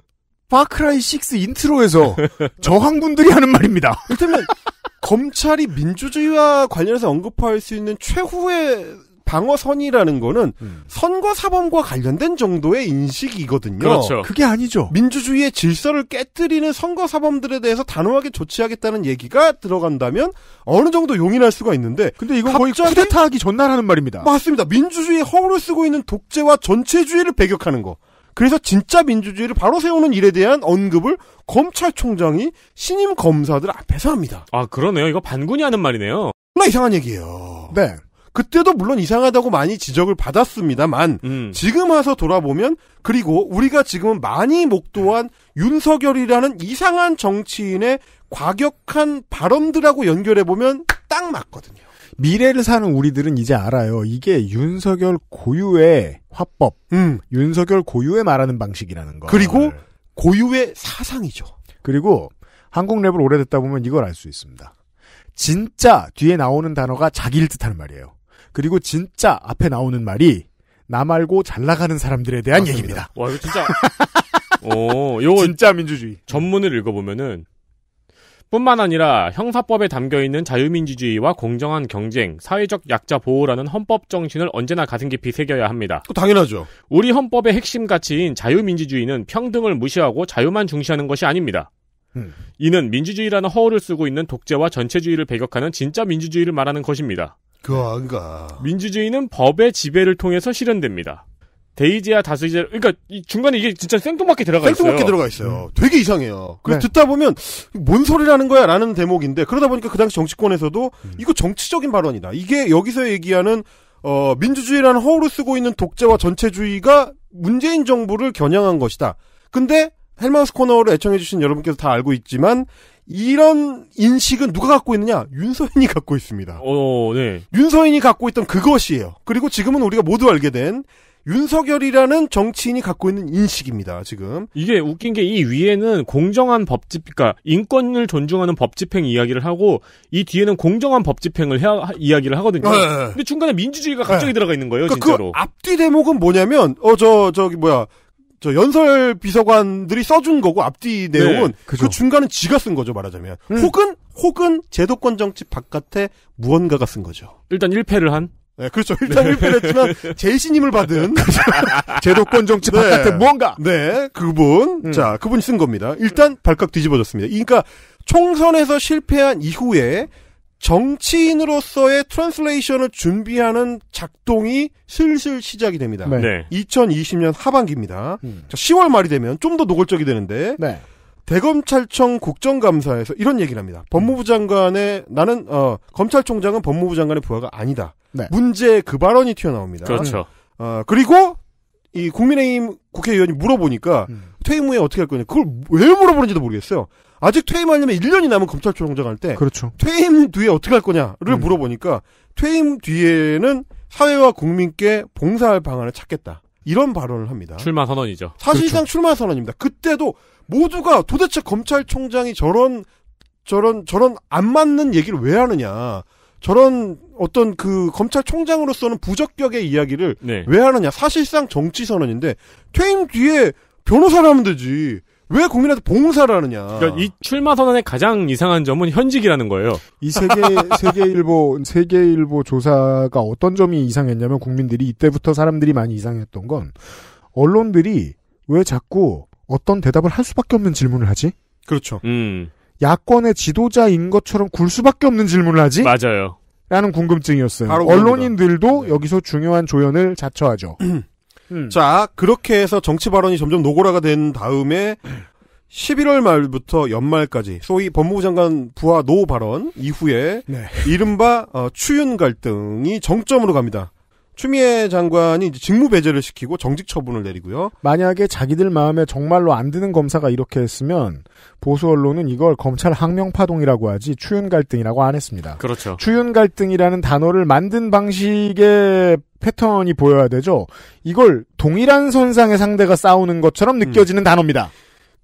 파크라이 6 인트로에서 저항군들이 하는 말입니다. 일단면 검찰이 민주주의와 관련해서 언급할 수 있는 최후의 방어선이라는 거는 음. 선거 사범과 관련된 정도의 인식이거든요. 그렇죠. 그게 아니죠. 민주주의의 질서를 깨뜨리는 선거 사범들에 대해서 단호하게 조치하겠다는 얘기가 들어간다면 어느 정도 용인할 수가 있는데 근데 이건 거의 쿠데타하기 전날 하는 말입니다. 맞습니다. 민주주의 허울을 쓰고 있는 독재와 전체주의를 배격하는 거. 그래서 진짜 민주주의를 바로 세우는 일에 대한 언급을 검찰총장이 신임 검사들 앞에서 합니다. 아, 그러네요. 이거 반군이 하는 말이네요. 나 이상한 얘기예요. 네. 그때도 물론 이상하다고 많이 지적을 받았습니다만 음. 지금 와서 돌아보면 그리고 우리가 지금은 많이 목도한 윤석열이라는 이상한 정치인의 과격한 발언들하고 연결해 보면 딱 맞거든요. 미래를 사는 우리들은 이제 알아요. 이게 윤석열 고유의 화법, 음. 윤석열 고유의 말하는 방식이라는 거. 그리고 고유의 사상이죠. 그리고 한국 랩을 오래 됐다 보면 이걸 알 수 있습니다. 진짜 뒤에 나오는 단어가 자기일듯하는 말이에요. 그리고 진짜 앞에 나오는 말이 나 말고 잘 나가는 사람들에 대한 맞습니다. 얘기입니다. 와 이거 진짜. 오, 요 진짜 민주주의. 전문을 읽어보면은 뿐만 아니라 형사법에 담겨 있는 자유민주주의와 공정한 경쟁, 사회적 약자 보호라는 헌법 정신을 언제나 가슴 깊이 새겨야 합니다. 당연하죠. 우리 헌법의 핵심 가치인 자유민주주의는 평등을 무시하고 자유만 중시하는 것이 아닙니다. 음. 이는 민주주의라는 허울을 쓰고 있는 독재와 전체주의를 배격하는 진짜 민주주의를 말하는 것입니다. 그아가 민주주의는 법의 지배를 통해서 실현됩니다. 데이지아 다스이제 그러니까 중간에 이게 진짜 생뚱맞게 들어가 있어요. 생뚱맞게 들어가 있어요. 음. 되게 이상해요. 그 네. 듣다 보면 뭔 소리라는 거야라는 대목인데 그러다 보니까 그 당시 정치권에서도 음. 이거 정치적인 발언이다. 이게 여기서 얘기하는 어, 민주주의라는 허울을 쓰고 있는 독재와 전체주의가 문재인 정부를 겨냥한 것이다. 근데 헬마우스 코너를 애청해주신 여러분께서 다 알고 있지만 이런 인식은 누가 갖고 있느냐? 윤서인이 갖고 있습니다. 어, 네. 윤서인이 갖고 있던 그것이에요. 그리고 지금은 우리가 모두 알게 된 윤석열이라는 정치인이 갖고 있는 인식입니다. 지금 이게 웃긴 게 이 위에는 공정한 법 집행, 그니까 인권을 존중하는 법 집행 이야기를 하고 이 뒤에는 공정한 법 집행을 해야, 하, 이야기를 하거든요. 네, 네, 근데 중간에 민주주의가 갑자기 네. 들어가 있는 거예요. 그러니까 진짜로 그 앞뒤 대목은 뭐냐면 어 저 저기 뭐야 저 연설 비서관들이 써준 거고 앞뒤 네. 내용은 네, 그 중간은 지가 쓴 거죠 말하자면 음. 혹은 혹은 제도권 정치 바깥에 무언가가 쓴 거죠. 일단 1패를 한 네, 그렇죠. 일단 네. 1패를 했지만, 제 신임을 받은. 그렇죠. 제도권 정치 네. 바깥에 뭔가! 네, 그분. 음. 자, 그분이 쓴 겁니다. 일단 발칵 뒤집어졌습니다. 그러니까, 총선에서 실패한 이후에, 정치인으로서의 트랜슬레이션을 준비하는 작동이 슬슬 시작이 됩니다. 네. 2020년 하반기입니다. 음. 10월 말이 되면 좀 더 노골적이 되는데, 네. 대검찰청 국정감사에서 이런 얘기를 합니다. 법무부 음. 장관의 나는 어, 검찰총장은 법무부 장관의 부하가 아니다. 네. 문제 그 발언이 튀어나옵니다. 그렇죠. 어, 그리고 이 국민의힘 국회의원이 물어보니까 음. 퇴임 후에 어떻게 할 거냐. 그걸 왜 물어보는지도 모르겠어요. 아직 퇴임하려면 1년이 남은 검찰총장 할 때. 그렇죠. 퇴임 뒤에 어떻게 할 거냐를 음. 물어보니까 퇴임 뒤에는 사회와 국민께 봉사할 방안을 찾겠다. 이런 발언을 합니다. 출마 선언이죠. 사실상 그렇죠. 출마 선언입니다. 그때도 모두가 도대체 검찰총장이 저런 저런 저런 안 맞는 얘기를 왜 하느냐. 저런 어떤 그 검찰총장으로서는 부적격의 이야기를 네. 왜 하느냐. 사실상 정치 선언인데 퇴임 뒤에 변호사라면 되지. 왜 국민한테 봉사를 하느냐. 그러니까 이 출마 선언의 가장 이상한 점은 현직이라는 거예요. 이 세계 세계일보 세계일보 조사가 어떤 점이 이상했냐면 국민들이 이때부터 사람들이 많이 이상했던 건 언론들이 왜 자꾸 어떤 대답을 할 수밖에 없는 질문을 하지? 그렇죠. 음. 야권의 지도자인 것처럼 굴 수밖에 없는 질문을 하지? 맞아요. 라는 궁금증이었어요. 언론인들도 네. 여기서 중요한 조연을 자처하죠. 음. 자, 그렇게 해서 정치 발언이 점점 노골화가 된 다음에 11월 말부터 연말까지 소위 법무부 장관 부하 노 발언 이후에 네. 이른바 어, 추윤 갈등이 정점으로 갑니다. 추미애 장관이 직무 배제를 시키고 정직 처분을 내리고요. 만약에 자기들 마음에 정말로 안 드는 검사가 이렇게 했으면 보수 언론은 이걸 검찰 항명 파동이라고 하지 추윤 갈등이라고 안 했습니다. 그렇죠. 추윤 갈등이라는 단어를 만든 방식의 패턴이 보여야 되죠. 이걸 동일한 선상의 상대가 싸우는 것처럼 느껴지는 음. 단어입니다.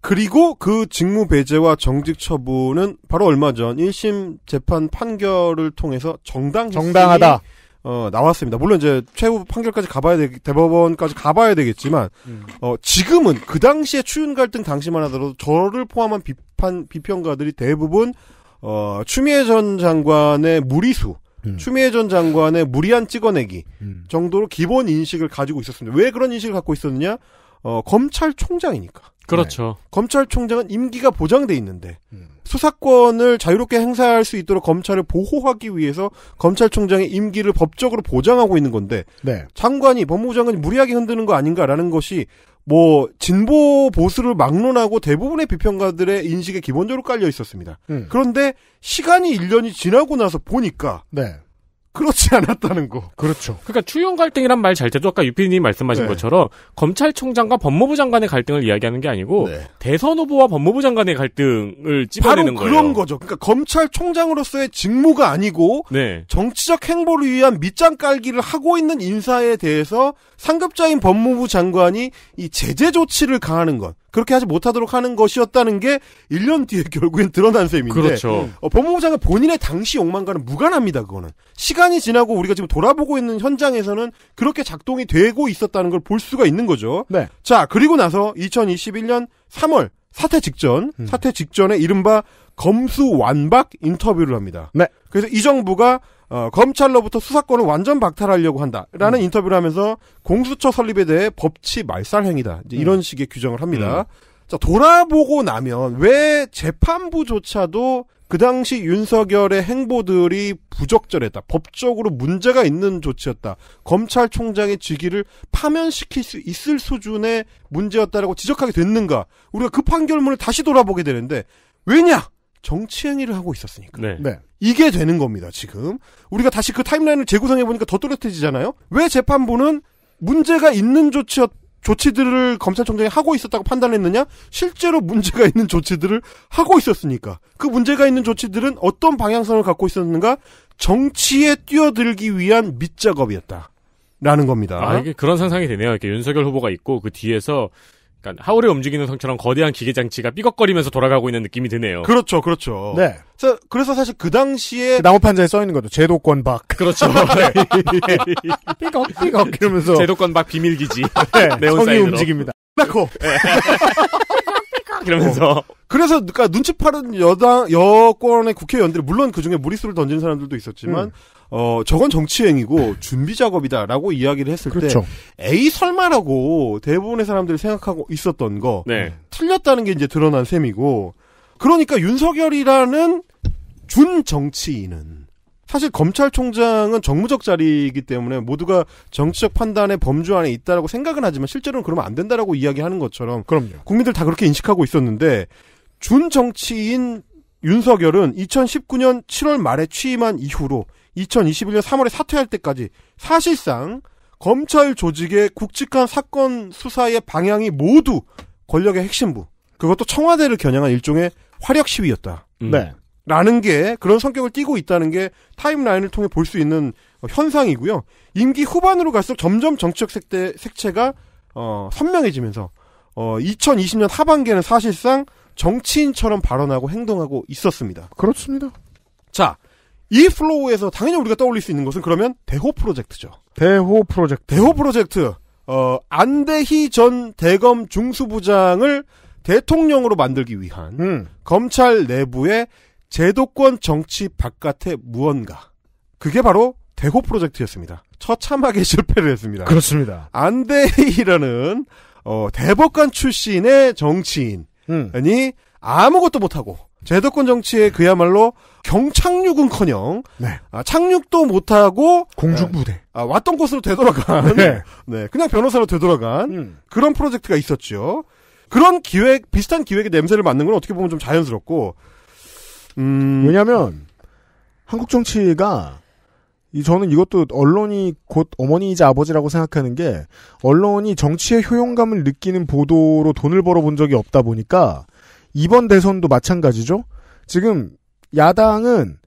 그리고 그 직무 배제와 정직 처분은 바로 얼마 전 1심 재판 판결을 통해서 정당 정당하다 어, 나왔습니다. 물론 이제 최후 판결까지 가봐야 되, 대법원까지 가봐야 되겠지만 음. 어, 지금은 그 당시에 추윤 갈등 당시만 하더라도 저를 포함한 비판 비평가들이 대부분 어, 추미애 전 장관의 무리수 음. 추미애 전 장관의 무리한 찍어내기 음. 정도로 기본 인식을 가지고 있었습니다. 왜 그런 인식을 갖고 있었느냐? 어, 검찰총장이니까. 그렇죠. 네. 검찰총장은 임기가 보장돼 있는데 음. 수사권을 자유롭게 행사할 수 있도록 검찰을 보호하기 위해서 검찰총장의 임기를 법적으로 보장하고 있는 건데 네. 장관이 법무부 장관이 무리하게 흔드는 거 아닌가라는 것이 뭐 진보 보수를 막론하고 대부분의 비평가들의 인식에 기본적으로 깔려 있었습니다. 음. 그런데 시간이 1년이 지나고 나서 보니까 네. 그렇지 않았다는 거. 그렇죠. 그러니까 추경 갈등이란 말잘 때도 아까 유피님이 말씀하신 네. 것처럼 검찰총장과 법무부 장관의 갈등을 이야기하는 게 아니고 네. 대선 후보와 법무부 장관의 갈등을 찝어내는 바로 그런 거예요. 죠 그러니까 검찰총장으로서의 직무가 아니고 네. 정치적 행보를 위한 밑장 깔기를 하고 있는 인사에 대해서 상급자인 법무부 장관이 이 제재 조치를 강하는 것. 그렇게 하지 못하도록 하는 것이었다는 게 1년 뒤에 결국엔 드러난 셈인데 그렇죠. 어, 법무부 장관 본인의 당시 욕망과는 무관합니다. 그거는 시간이 지나고 우리가 지금 돌아보고 있는 현장에서는 그렇게 작동이 되고 있었다는 걸 볼 수가 있는 거죠. 네. 자 그리고 나서 2021년 3월 사퇴 직전, 음. 사퇴 직전에 이른바 검수 완박 인터뷰를 합니다. 네. 그래서 이 정부가 어, 검찰로부터 수사권을 완전 박탈하려고 한다라는 음. 인터뷰를 하면서 공수처 설립에 대해 법치 말살 행위다 음. 이런 식의 규정을 합니다. 음. 자 돌아보고 나면 왜 재판부조차도 그 당시 윤석열의 행보들이 부적절했다. 법적으로 문제가 있는 조치였다. 검찰총장의 직위를 파면시킬 수 있을 수준의 문제였다라고 지적하게 됐는가. 우리가 그 판결문을 다시 돌아보게 되는데, 왜냐? 정치 행위를 하고 있었으니까. 네. 네. 이게 되는 겁니다, 지금. 우리가 다시 그 타임라인을 재구성해보니까 더 또렷해지잖아요? 왜 재판부는 문제가 있는 조치 조치들을 검찰총장이 하고 있었다고 판단했느냐? 실제로 문제가 있는 조치들을 하고 있었으니까. 그 문제가 있는 조치들은 어떤 방향성을 갖고 있었는가? 정치에 뛰어들기 위한 밑작업이었다. 라는 겁니다. 아, 이게 그런 상상이 되네요. 이렇게 윤석열 후보가 있고 그 뒤에서 그러니까 하울의 움직이는 성처럼 거대한 기계 장치가 삐걱거리면서 돌아가고 있는 느낌이 드네요. 그렇죠, 그렇죠. 네. 자, 그래서 사실 그 당시에 그 나무판자에 써 있는 것도 제도권 박. 그렇죠. 네. 네. 삐걱 삐걱 이러면서 제도권 박 비밀 기지. 네. 네온 성이 움직입니다. 나고. 이러면서. 어. 그래서 그러니까 눈치 파른 여당 여권의 국회의원들이 물론 그 중에 무리수를 던진 사람들도 있었지만 음. 어 저건 정치행위고 준비 작업이다라고 이야기를 했을 그렇죠. 때 에이 설마라고 대부분의 사람들이 생각하고 있었던 거 네. 틀렸다는 게 이제 드러난 셈이고 그러니까 윤석열이라는 준 정치인은 사실 검찰총장은 정무적 자리이기 때문에 모두가 정치적 판단의 범주 안에 있다라고 생각은 하지만 실제로는 그러면 안 된다라고 이야기하는 것처럼 그럼요. 국민들 다 그렇게 인식하고 있었는데 준 정치인 윤석열은 2019년 7월 말에 취임한 이후로 2021년 3월에 사퇴할 때까지 사실상 검찰 조직의 굵직한 사건 수사의 방향이 모두 권력의 핵심부 그것도 청와대를 겨냥한 일종의 화력 시위였다. 음. 네. 라는 게 그런 성격을 띠고 있다는 게 타임라인을 통해 볼 수 있는 현상이고요. 임기 후반으로 갈수록 점점 정치적 색대, 색채가 어, 선명해지면서 어, 2020년 하반기에는 사실상 정치인처럼 발언하고 행동하고 있었습니다. 그렇습니다. 자, 이 플로우에서 당연히 우리가 떠올릴 수 있는 것은 그러면 대호 프로젝트죠. 대호 프로젝트. 대호 프로젝트. 어, 안대희 전 대검 중수부장을 대통령으로 만들기 위한 음. 검찰 내부의 제도권 정치 바깥의 무언가. 그게 바로 대호 프로젝트였습니다. 처참하게 실패를 했습니다. 그렇습니다. 안데이라는 어, 대법관 출신의 정치인이 음. 아무것도 못하고 제도권 정치에 그야말로 경착륙은커녕 네. 아, 착륙도 못하고 공중부대 아, 아, 왔던 곳으로 되돌아간 네. 네 그냥 변호사로 되돌아간 음. 그런 프로젝트가 있었죠. 그런 기획 비슷한 기획의 냄새를 맡는 건 어떻게 보면 좀 자연스럽고 음... 왜냐하면 한국 정치가 이 저는 이것도 언론이 곧 어머니이자 아버지라고 생각하는 게 언론이 정치의 효용감을 느끼는 보도로 돈을 벌어본 적이 없다 보니까 이번 대선도 마찬가지죠. 지금 야당은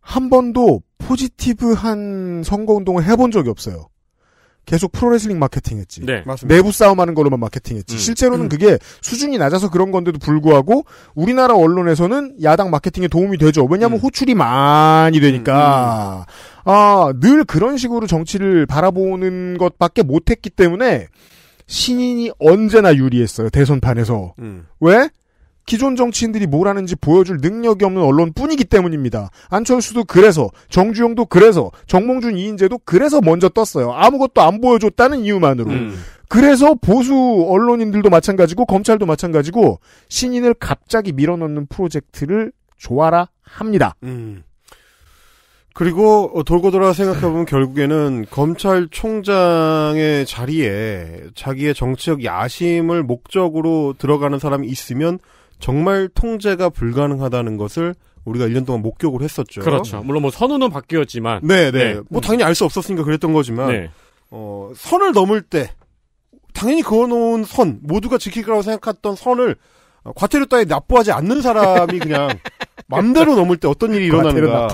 한 번도 포지티브한 선거운동을 해본 적이 없어요. 계속 프로레슬링 마케팅했지. 네. 맞습니다. 내부 싸움하는 걸로만 마케팅했지. 음. 실제로는 음. 그게 수준이 낮아서 그런 건데도 불구하고 우리나라 언론에서는 야당 마케팅에 도움이 되죠. 왜냐하면 음. 호출이 많이 되니까. 음, 음. 아, 늘 그런 식으로 정치를 바라보는 것밖에 못했기 때문에 신인이 언제나 유리했어요. 대선판에서. 음. 왜? 기존 정치인들이 뭘 하는지 보여줄 능력이 없는 언론뿐이기 때문입니다. 안철수도 그래서, 정주영도 그래서, 정몽준 2인재도 그래서 먼저 떴어요. 아무것도 안 보여줬다는 이유만으로. 음. 그래서 보수 언론인들도 마찬가지고 검찰도 마찬가지고 신인을 갑자기 밀어넣는 프로젝트를 좋아라 합니다. 음. 그리고 돌고 돌아 생각해보면 결국에는 검찰총장의 자리에 자기의 정치적 야심을 목적으로 들어가는 사람이 있으면 정말 통제가 불가능하다는 것을 우리가 1년 동안 목격을 했었죠. 그렇죠. 물론 뭐 선우는 바뀌었지만. 네네. 네. 네. 뭐 당연히 알 수 없었으니까 그랬던 거지만. 네. 어, 선을 넘을 때, 당연히 그어놓은 선, 모두가 지킬 거라고 생각했던 선을 과태료 따위 납부하지 않는 사람이 그냥 맘대로 넘을 때 어떤 일이 일어나는가.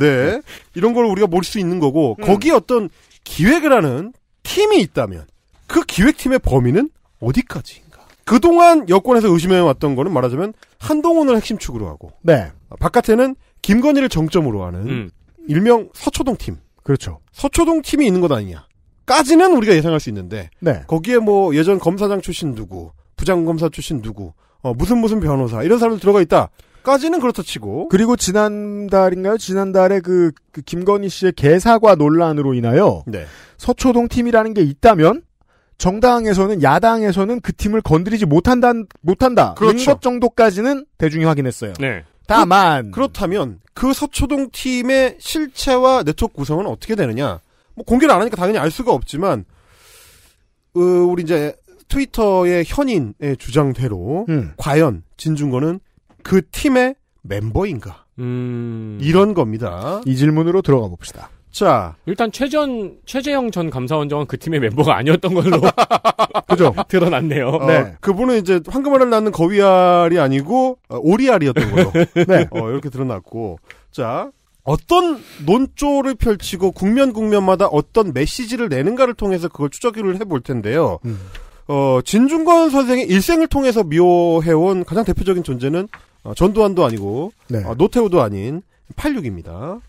네. 이런 걸 우리가 모를 수 있는 거고, 음. 거기에 어떤 기획을 하는 팀이 있다면, 그 기획팀의 범위는 어디까지? 그동안 여권에서 의심해왔던 거는 말하자면 한동훈을 핵심축으로 하고 네. 바깥에는 김건희를 정점으로 하는 음. 일명 서초동 팀. 그렇죠. 서초동 팀이 있는 것 아니냐. 까지는 우리가 예상할 수 있는데 네. 거기에 뭐 예전 검사장 출신 누구, 부장검사 출신 누구, 어, 무슨 무슨 변호사 이런 사람들 들어가 있다. 까지는 그렇다 치고 그리고 지난달인가요? 지난달에 그, 그 김건희 씨의 개사과 논란으로 인하여 네. 서초동 팀이라는 게 있다면 정당에서는 야당에서는 그 팀을 건드리지 못한다 못한다. 그렇죠. 것 정도까지는 대중이 확인했어요. 네. 다만 그, 렇다면그 서초동 팀의 실체와 네트워크 구성은 어떻게 되느냐? 뭐 공개를 안 하니까 당연히 알 수가 없지만 어, 우리 이제 트위터의 현인의 주장대로 음. 과연 진중권은 그 팀의 멤버인가? 음... 이런 겁니다. 이 질문으로 들어가 봅시다. 자. 일단 최전, 최재형 전 감사원장은 그 팀의 멤버가 아니었던 걸로. 그죠? 드러났네요. 어, 네. 그분은 이제 황금알을 낳는 거위알이 아니고, 어, 오리알이었던 걸로. 네. 어, 이렇게 드러났고. 자. 어떤 논조를 펼치고 국면 국면마다 어떤 메시지를 내는가를 통해서 그걸 추적을 해볼 텐데요. 음. 어, 진중권 선생의 일생을 통해서 미워해온 가장 대표적인 존재는 어, 전두환도 아니고 네. 어, 노태우도 아닌 86입니다.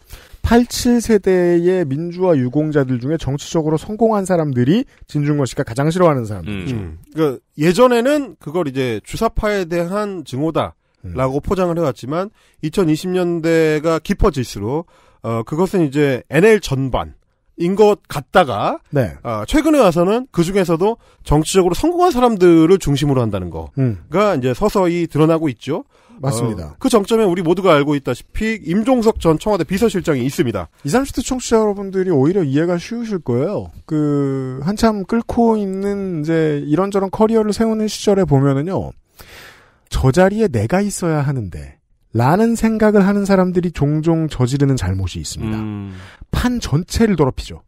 87세대의 민주화 유공자들 중에 정치적으로 성공한 사람들이 진중권 씨가 가장 싫어하는 사람들이죠. 음. 음. 그러니까 예전에는 그걸 이제 주사파에 대한 증오다. 라고 음. 포장을 해왔지만 2020년대가 깊어질수록 어 그것은 이제 NL 전반 인것 같다가 네. 어, 최근에 와서는 그 중에서도 정치적으로 성공한 사람들을 중심으로 한다는 거가 음. 이제 서서히 드러나고 있죠. 맞습니다. 어, 그 정점에 우리 모두가 알고 있다시피 임종석 전 청와대 비서실장이 있습니다. 20, 30대 청취자 여러분들이 오히려 이해가 쉬우실 거예요. 그 한참 끓고 있는 이제 이런저런 커리어를 세우는 시절에 보면은요. 저 자리에 내가 있어야 하는데 라는 생각을 하는 사람들이 종종 저지르는 잘못이 있습니다. 음. 판 전체를 더럽히죠.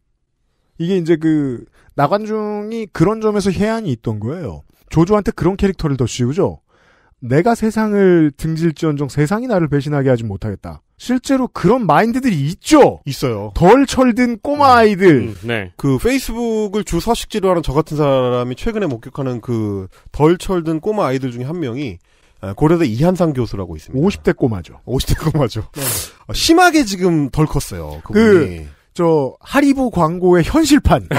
이게 이제 그 나관중이 그런 점에서 해안이 있던 거예요. 조조한테 그런 캐릭터를 더 씌우죠. 내가 세상을 등질지언정 세상이 나를 배신하게 하지 못하겠다. 실제로 그런 마인드들이 있죠. 있어요. 덜 철든 꼬마 음, 아이들. 음, 네. 그 페이스북을 주 서식지로 하는 저 같은 사람이 최근에 목격하는 그 덜 철든 꼬마 아이들 중에 한 명이 아, 고려대 이한상 교수라고 있습니다. 50대 꼬마죠. 50대 꼬마죠. 네. 아, 심하게 지금 덜 컸어요. 그분이. 그, 저 하리보 광고의 현실판.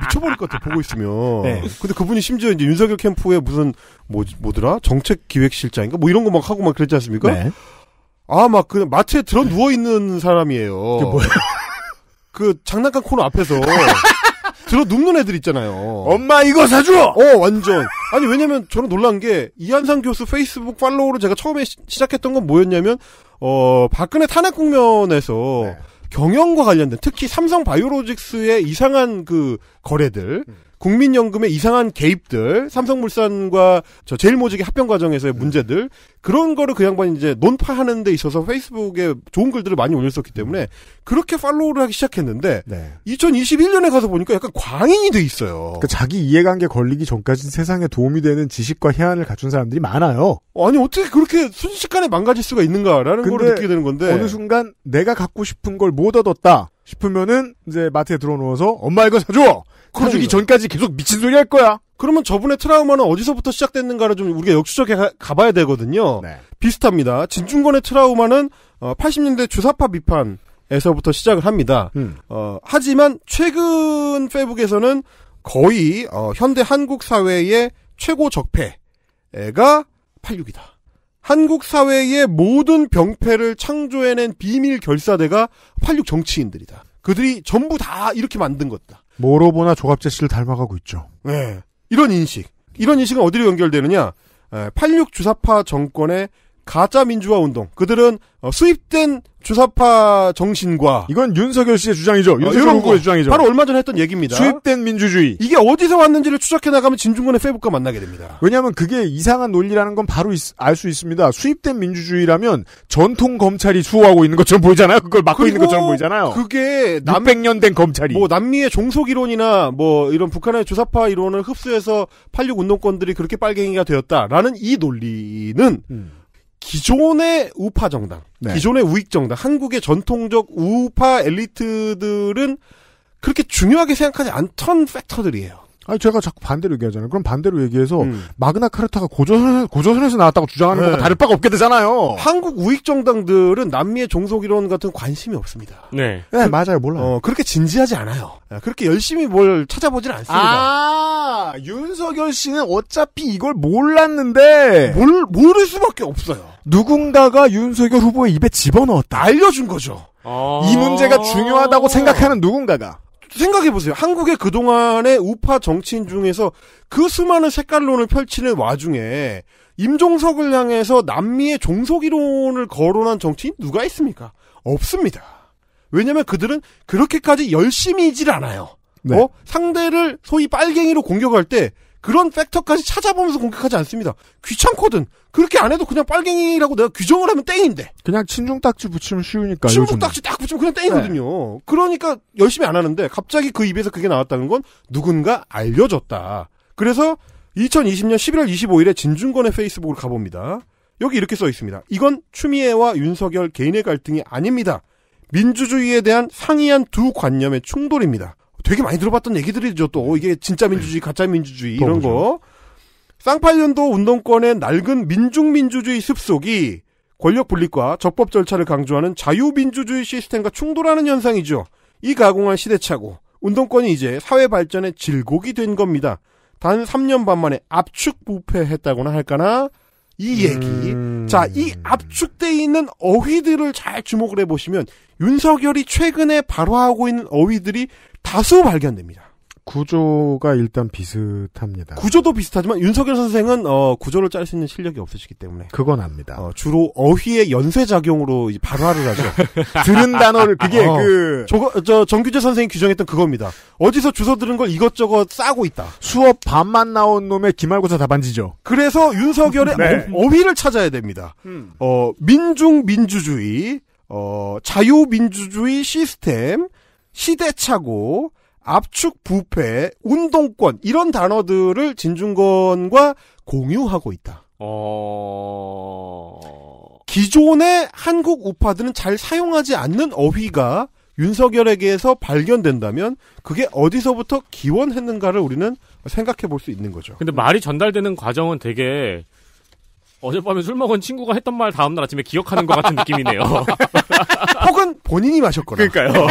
미쳐버릴 것 같아 보고 있으면. 네. 근데 그분이 심지어 이제 윤석열 캠프에 무슨 뭐 뭐더라 정책 기획실장인가 뭐 이런 거 막 하고 막 그랬지 않습니까? 네. 아막 그냥 마트에 들어 누워 있는 사람이에요. 그 장난감 코너 앞에서. 들어 눕는 애들 있잖아요. 엄마 이거 사줘! 어, 완전. 아니, 왜냐면 저는 놀란 게, 이한상 교수 페이스북 팔로우로 제가 처음에 시, 작했던건 뭐였냐면, 어, 박근혜 탄핵 국면에서, 네. 경영과 관련된 특히 삼성 바이오로직스의 이상한 그 거래들 음. 국민연금의 이상한 개입들, 삼성물산과 저 제일모직의 합병 과정에서의 네. 문제들 그런 거를 그 양반이 이제 논파하는 데 있어서 페이스북에 좋은 글들을 많이 올렸었기 때문에 그렇게 팔로우를 하기 시작했는데 네. 2021년에 가서 보니까 약간 광인이 돼 있어요. 그러니까 자기 이해관계 걸리기 전까지 세상에 도움이 되는 지식과 해안을 갖춘 사람들이 많아요. 아니 어떻게 그렇게 순식간에 망가질 수가 있는가라는 걸 느끼게 되는 건데 어느 순간 내가 갖고 싶은 걸 못 얻었다 싶으면은 이제 마트에 들어놓아서 엄마 이거 사줘 바꿔주 전까지 계속 미친 소리 할 거야. 그러면 저분의 트라우마는 어디서부터 시작됐는가를 좀 우리가 역추적해 가, 봐야 되거든요. 네. 비슷합니다. 진중권의 트라우마는 80년대 어, 주사파 비판에서부터 시작을 합니다. 음. 어, 하지만 최근 페북에서는 거의 어, 현대 한국 사회의 최고 적폐가 86이다. 한국 사회의 모든 병폐를 창조해낸 비밀 결사대가 86 정치인들이다. 그들이 전부 다 이렇게 만든 것이다. 모로보나 조갑재 씨를 닮아가고 있죠. 네. 이런 인식. 이런 인식은 어디로 연결되느냐? 86 주사파 정권의 가짜 민주화 운동. 그들은 어, 수입된 주사파 정신과 이건 윤석열 씨의 주장이죠. 어, 윤석열 후보의 주장이죠. 바로 얼마 전에 했던 얘기입니다. 수입된 민주주의. 이게 어디서 왔는지를 추적해 나가면 진중권의 페북과 만나게 됩니다. 왜냐하면 그게 이상한 논리라는 건 바로 알 수 있습니다. 수입된 민주주의라면 전통 검찰이 수호하고 있는 것처럼 보이잖아요. 그걸 막고 있는 것처럼 보이잖아요. 그게 남, 600년 된 검찰이. 뭐 남미의 종속 이론이나 뭐 이런 북한의 주사파 이론을 흡수해서 86 운동권들이 그렇게 빨갱이가 되었다라는 이 논리는 음. 기존의 우파 정당, 네. 기존의 우익 정당, 한국의 전통적 우파 엘리트들은 그렇게 중요하게 생각하지 않던 팩터들이에요. 아니 제가 자꾸 반대로 얘기하잖아요. 그럼 반대로 얘기해서 음. 마그나 카르타가 고조선 고조선에서 나왔다고 주장하는 네. 거가 다를 바가 없게 되잖아요. 한국 우익 정당들은 남미의 종속 이론 같은 관심이 없습니다. 네, 네 그, 맞아요. 몰라. 어, 그렇게 진지하지 않아요. 네, 그렇게 열심히 뭘 찾아보진 않습니다. 아 윤석열 씨는 어차피 이걸 몰랐는데 몰 모를 수밖에 없어요. 누군가가 윤석열 후보의 입에 집어넣었다 알려준 거죠. 아~ 이 문제가 중요하다고 생각하는 누군가가 생각해보세요. 한국의 그동안의 우파 정치인 중에서 그 수많은 색깔론을 펼치는 와중에 임종석을 향해서 남미의 종속이론을 거론한 정치인 누가 있습니까? 없습니다. 왜냐면 그들은 그렇게까지 열심히질 않아요. 네. 어? 상대를 소위 빨갱이로 공격할 때 그런 팩터까지 찾아보면서 공격하지 않습니다. 귀찮거든. 그렇게 안 해도 그냥 빨갱이라고 내가 규정을 하면 땡인데. 그냥 친중 딱지 붙이면 쉬우니까. 친중 딱지 딱 붙이면 그냥 땡이거든요. 네. 그러니까 열심히 안 하는데 갑자기 그 입에서 그게 나왔다는 건 누군가 알려줬다. 그래서 2020년 11월 25일에 진중권의 페이스북을 가봅니다. 여기 이렇게 써 있습니다. 이건 추미애와 윤석열 개인의 갈등이 아닙니다. 민주주의에 대한 상이한 두 관념의 충돌입니다. 되게 많이 들어봤던 얘기들이죠. 또 네. 이게 진짜 네. 민주주의, 가짜 민주주의 이런 거. 쌍팔년도 운동권의 낡은 민중민주주의 습속이 권력 분립과 적법 절차를 강조하는 자유민주주의 시스템과 충돌하는 현상이죠. 이 가공한 시대차고 운동권이 이제 사회 발전의 질곡이 된 겁니다. 단 3년 반 만에 압축 부패했다거나 할까나 이 얘기. 음... 자, 이 압축돼 있는 어휘들을 잘 주목을 해보시면 윤석열이 최근에 발화하고 있는 어휘들이 다수 발견됩니다. 구조가 일단 비슷합니다. 구조도 비슷하지만 윤석열 선생은 어, 구조를 짤 수 있는 실력이 없으시기 때문에 그건 압니다. 어, 주로 어휘의 연쇄 작용으로 발화를 하죠. 들은 단어를 그게 어, 어. 그 저, 저 정규재 선생이 규정했던 그겁니다. 어디서 주워 들은 걸 이것저것 싸고 있다. 수업 반만 나온 놈의 기말고사 답안지죠. 그래서 윤석열의 네. 어, 휘를 찾아야 됩니다. 음. 어 민중 민주주의 어 자유민주주의 시스템 시대착오, 압축 부패, 운동권 이런 단어들을 진중권과 공유하고 있다. 어... 기존의 한국 우파들은 잘 사용하지 않는 어휘가 윤석열에게서 발견된다면 그게 어디서부터 기원했는가를 우리는 생각해 볼 수 있는 거죠. 근데 말이 전달되는 과정은 되게 어젯밤에 술 먹은 친구가 했던 말 다음날 아침에 기억하는 것 같은 느낌이네요. 혹은 본인이 마셨거나. 그러니까요.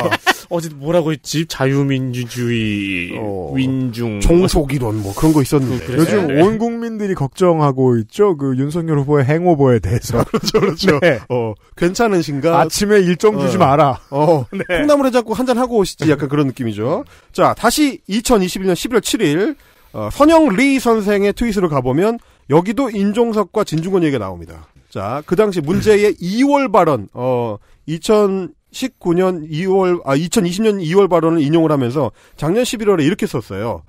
어제 어, 뭐라고 했지? 자유민주주의, 어, 민중, 종속이론 뭐 그런 거 있었는데 그, 요즘 네. 온 국민들이 걱정하고 있죠. 그 윤석열 후보의 행오버에 대해서. 그렇죠, 그렇죠. 네. 어, 괜찮으신가? 아침에 일정 주지 어. 마라. 어, 어. 네. 콩나물에 잡고 한잔 하고 오시지. 약간 그런 느낌이죠. 자, 다시 2021년 11월 7일 어, 선영 리 선생의 트윗으로 가보면 여기도 인종석과 진중권 얘기가 나옵니다. 자, 그 당시 문제의 2월 발언, 어, 2000 2 0 19년 2월, 아, 2020년 2월 발언을 인용을 하면서 작년 11월에 이렇게 썼어요.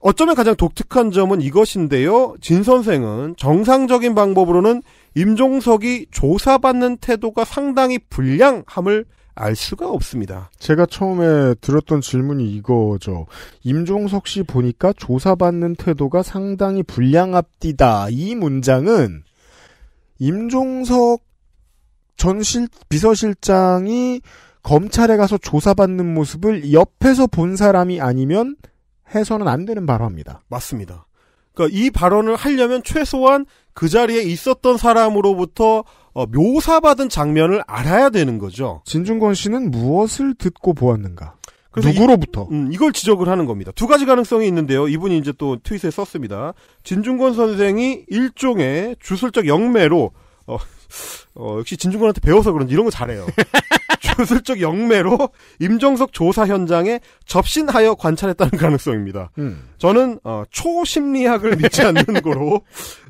어쩌면 가장 독특한 점은 이것인데요. 진 선생은 정상적인 방법으로는 임종석이 조사받는 태도가 상당히 불량함을 알 수가 없습니다. 제가 처음에 들었던 질문이 이거죠. 임종석 씨 보니까 조사받는 태도가 상당히 불량합디다. 이 문장은 임종석 전 실, 비서실장이 검찰에 가서 조사받는 모습을 옆에서 본 사람이 아니면 해서는 안 되는 발언입니다. 맞습니다. 그러니까 이 발언을 하려면 최소한 그 자리에 있었던 사람으로부터 어, 묘사받은 장면을 알아야 되는 거죠. 진중권 씨는 무엇을 듣고 보았는가? 누구로부터? 이, 음, 이걸 지적을 하는 겁니다. 두 가지 가능성이 있는데요. 이분이 이제 또 트윗에 썼습니다. 진중권 선생이 일종의 주술적 영매로 어, 어, 역시 진중권한테 배워서 그런지 이런 거 잘해요. 전술적 영매로 임종석 조사 현장에 접신하여 관찰했다는 가능성입니다. 음. 저는 어, 초심리학을 믿지 않는 거로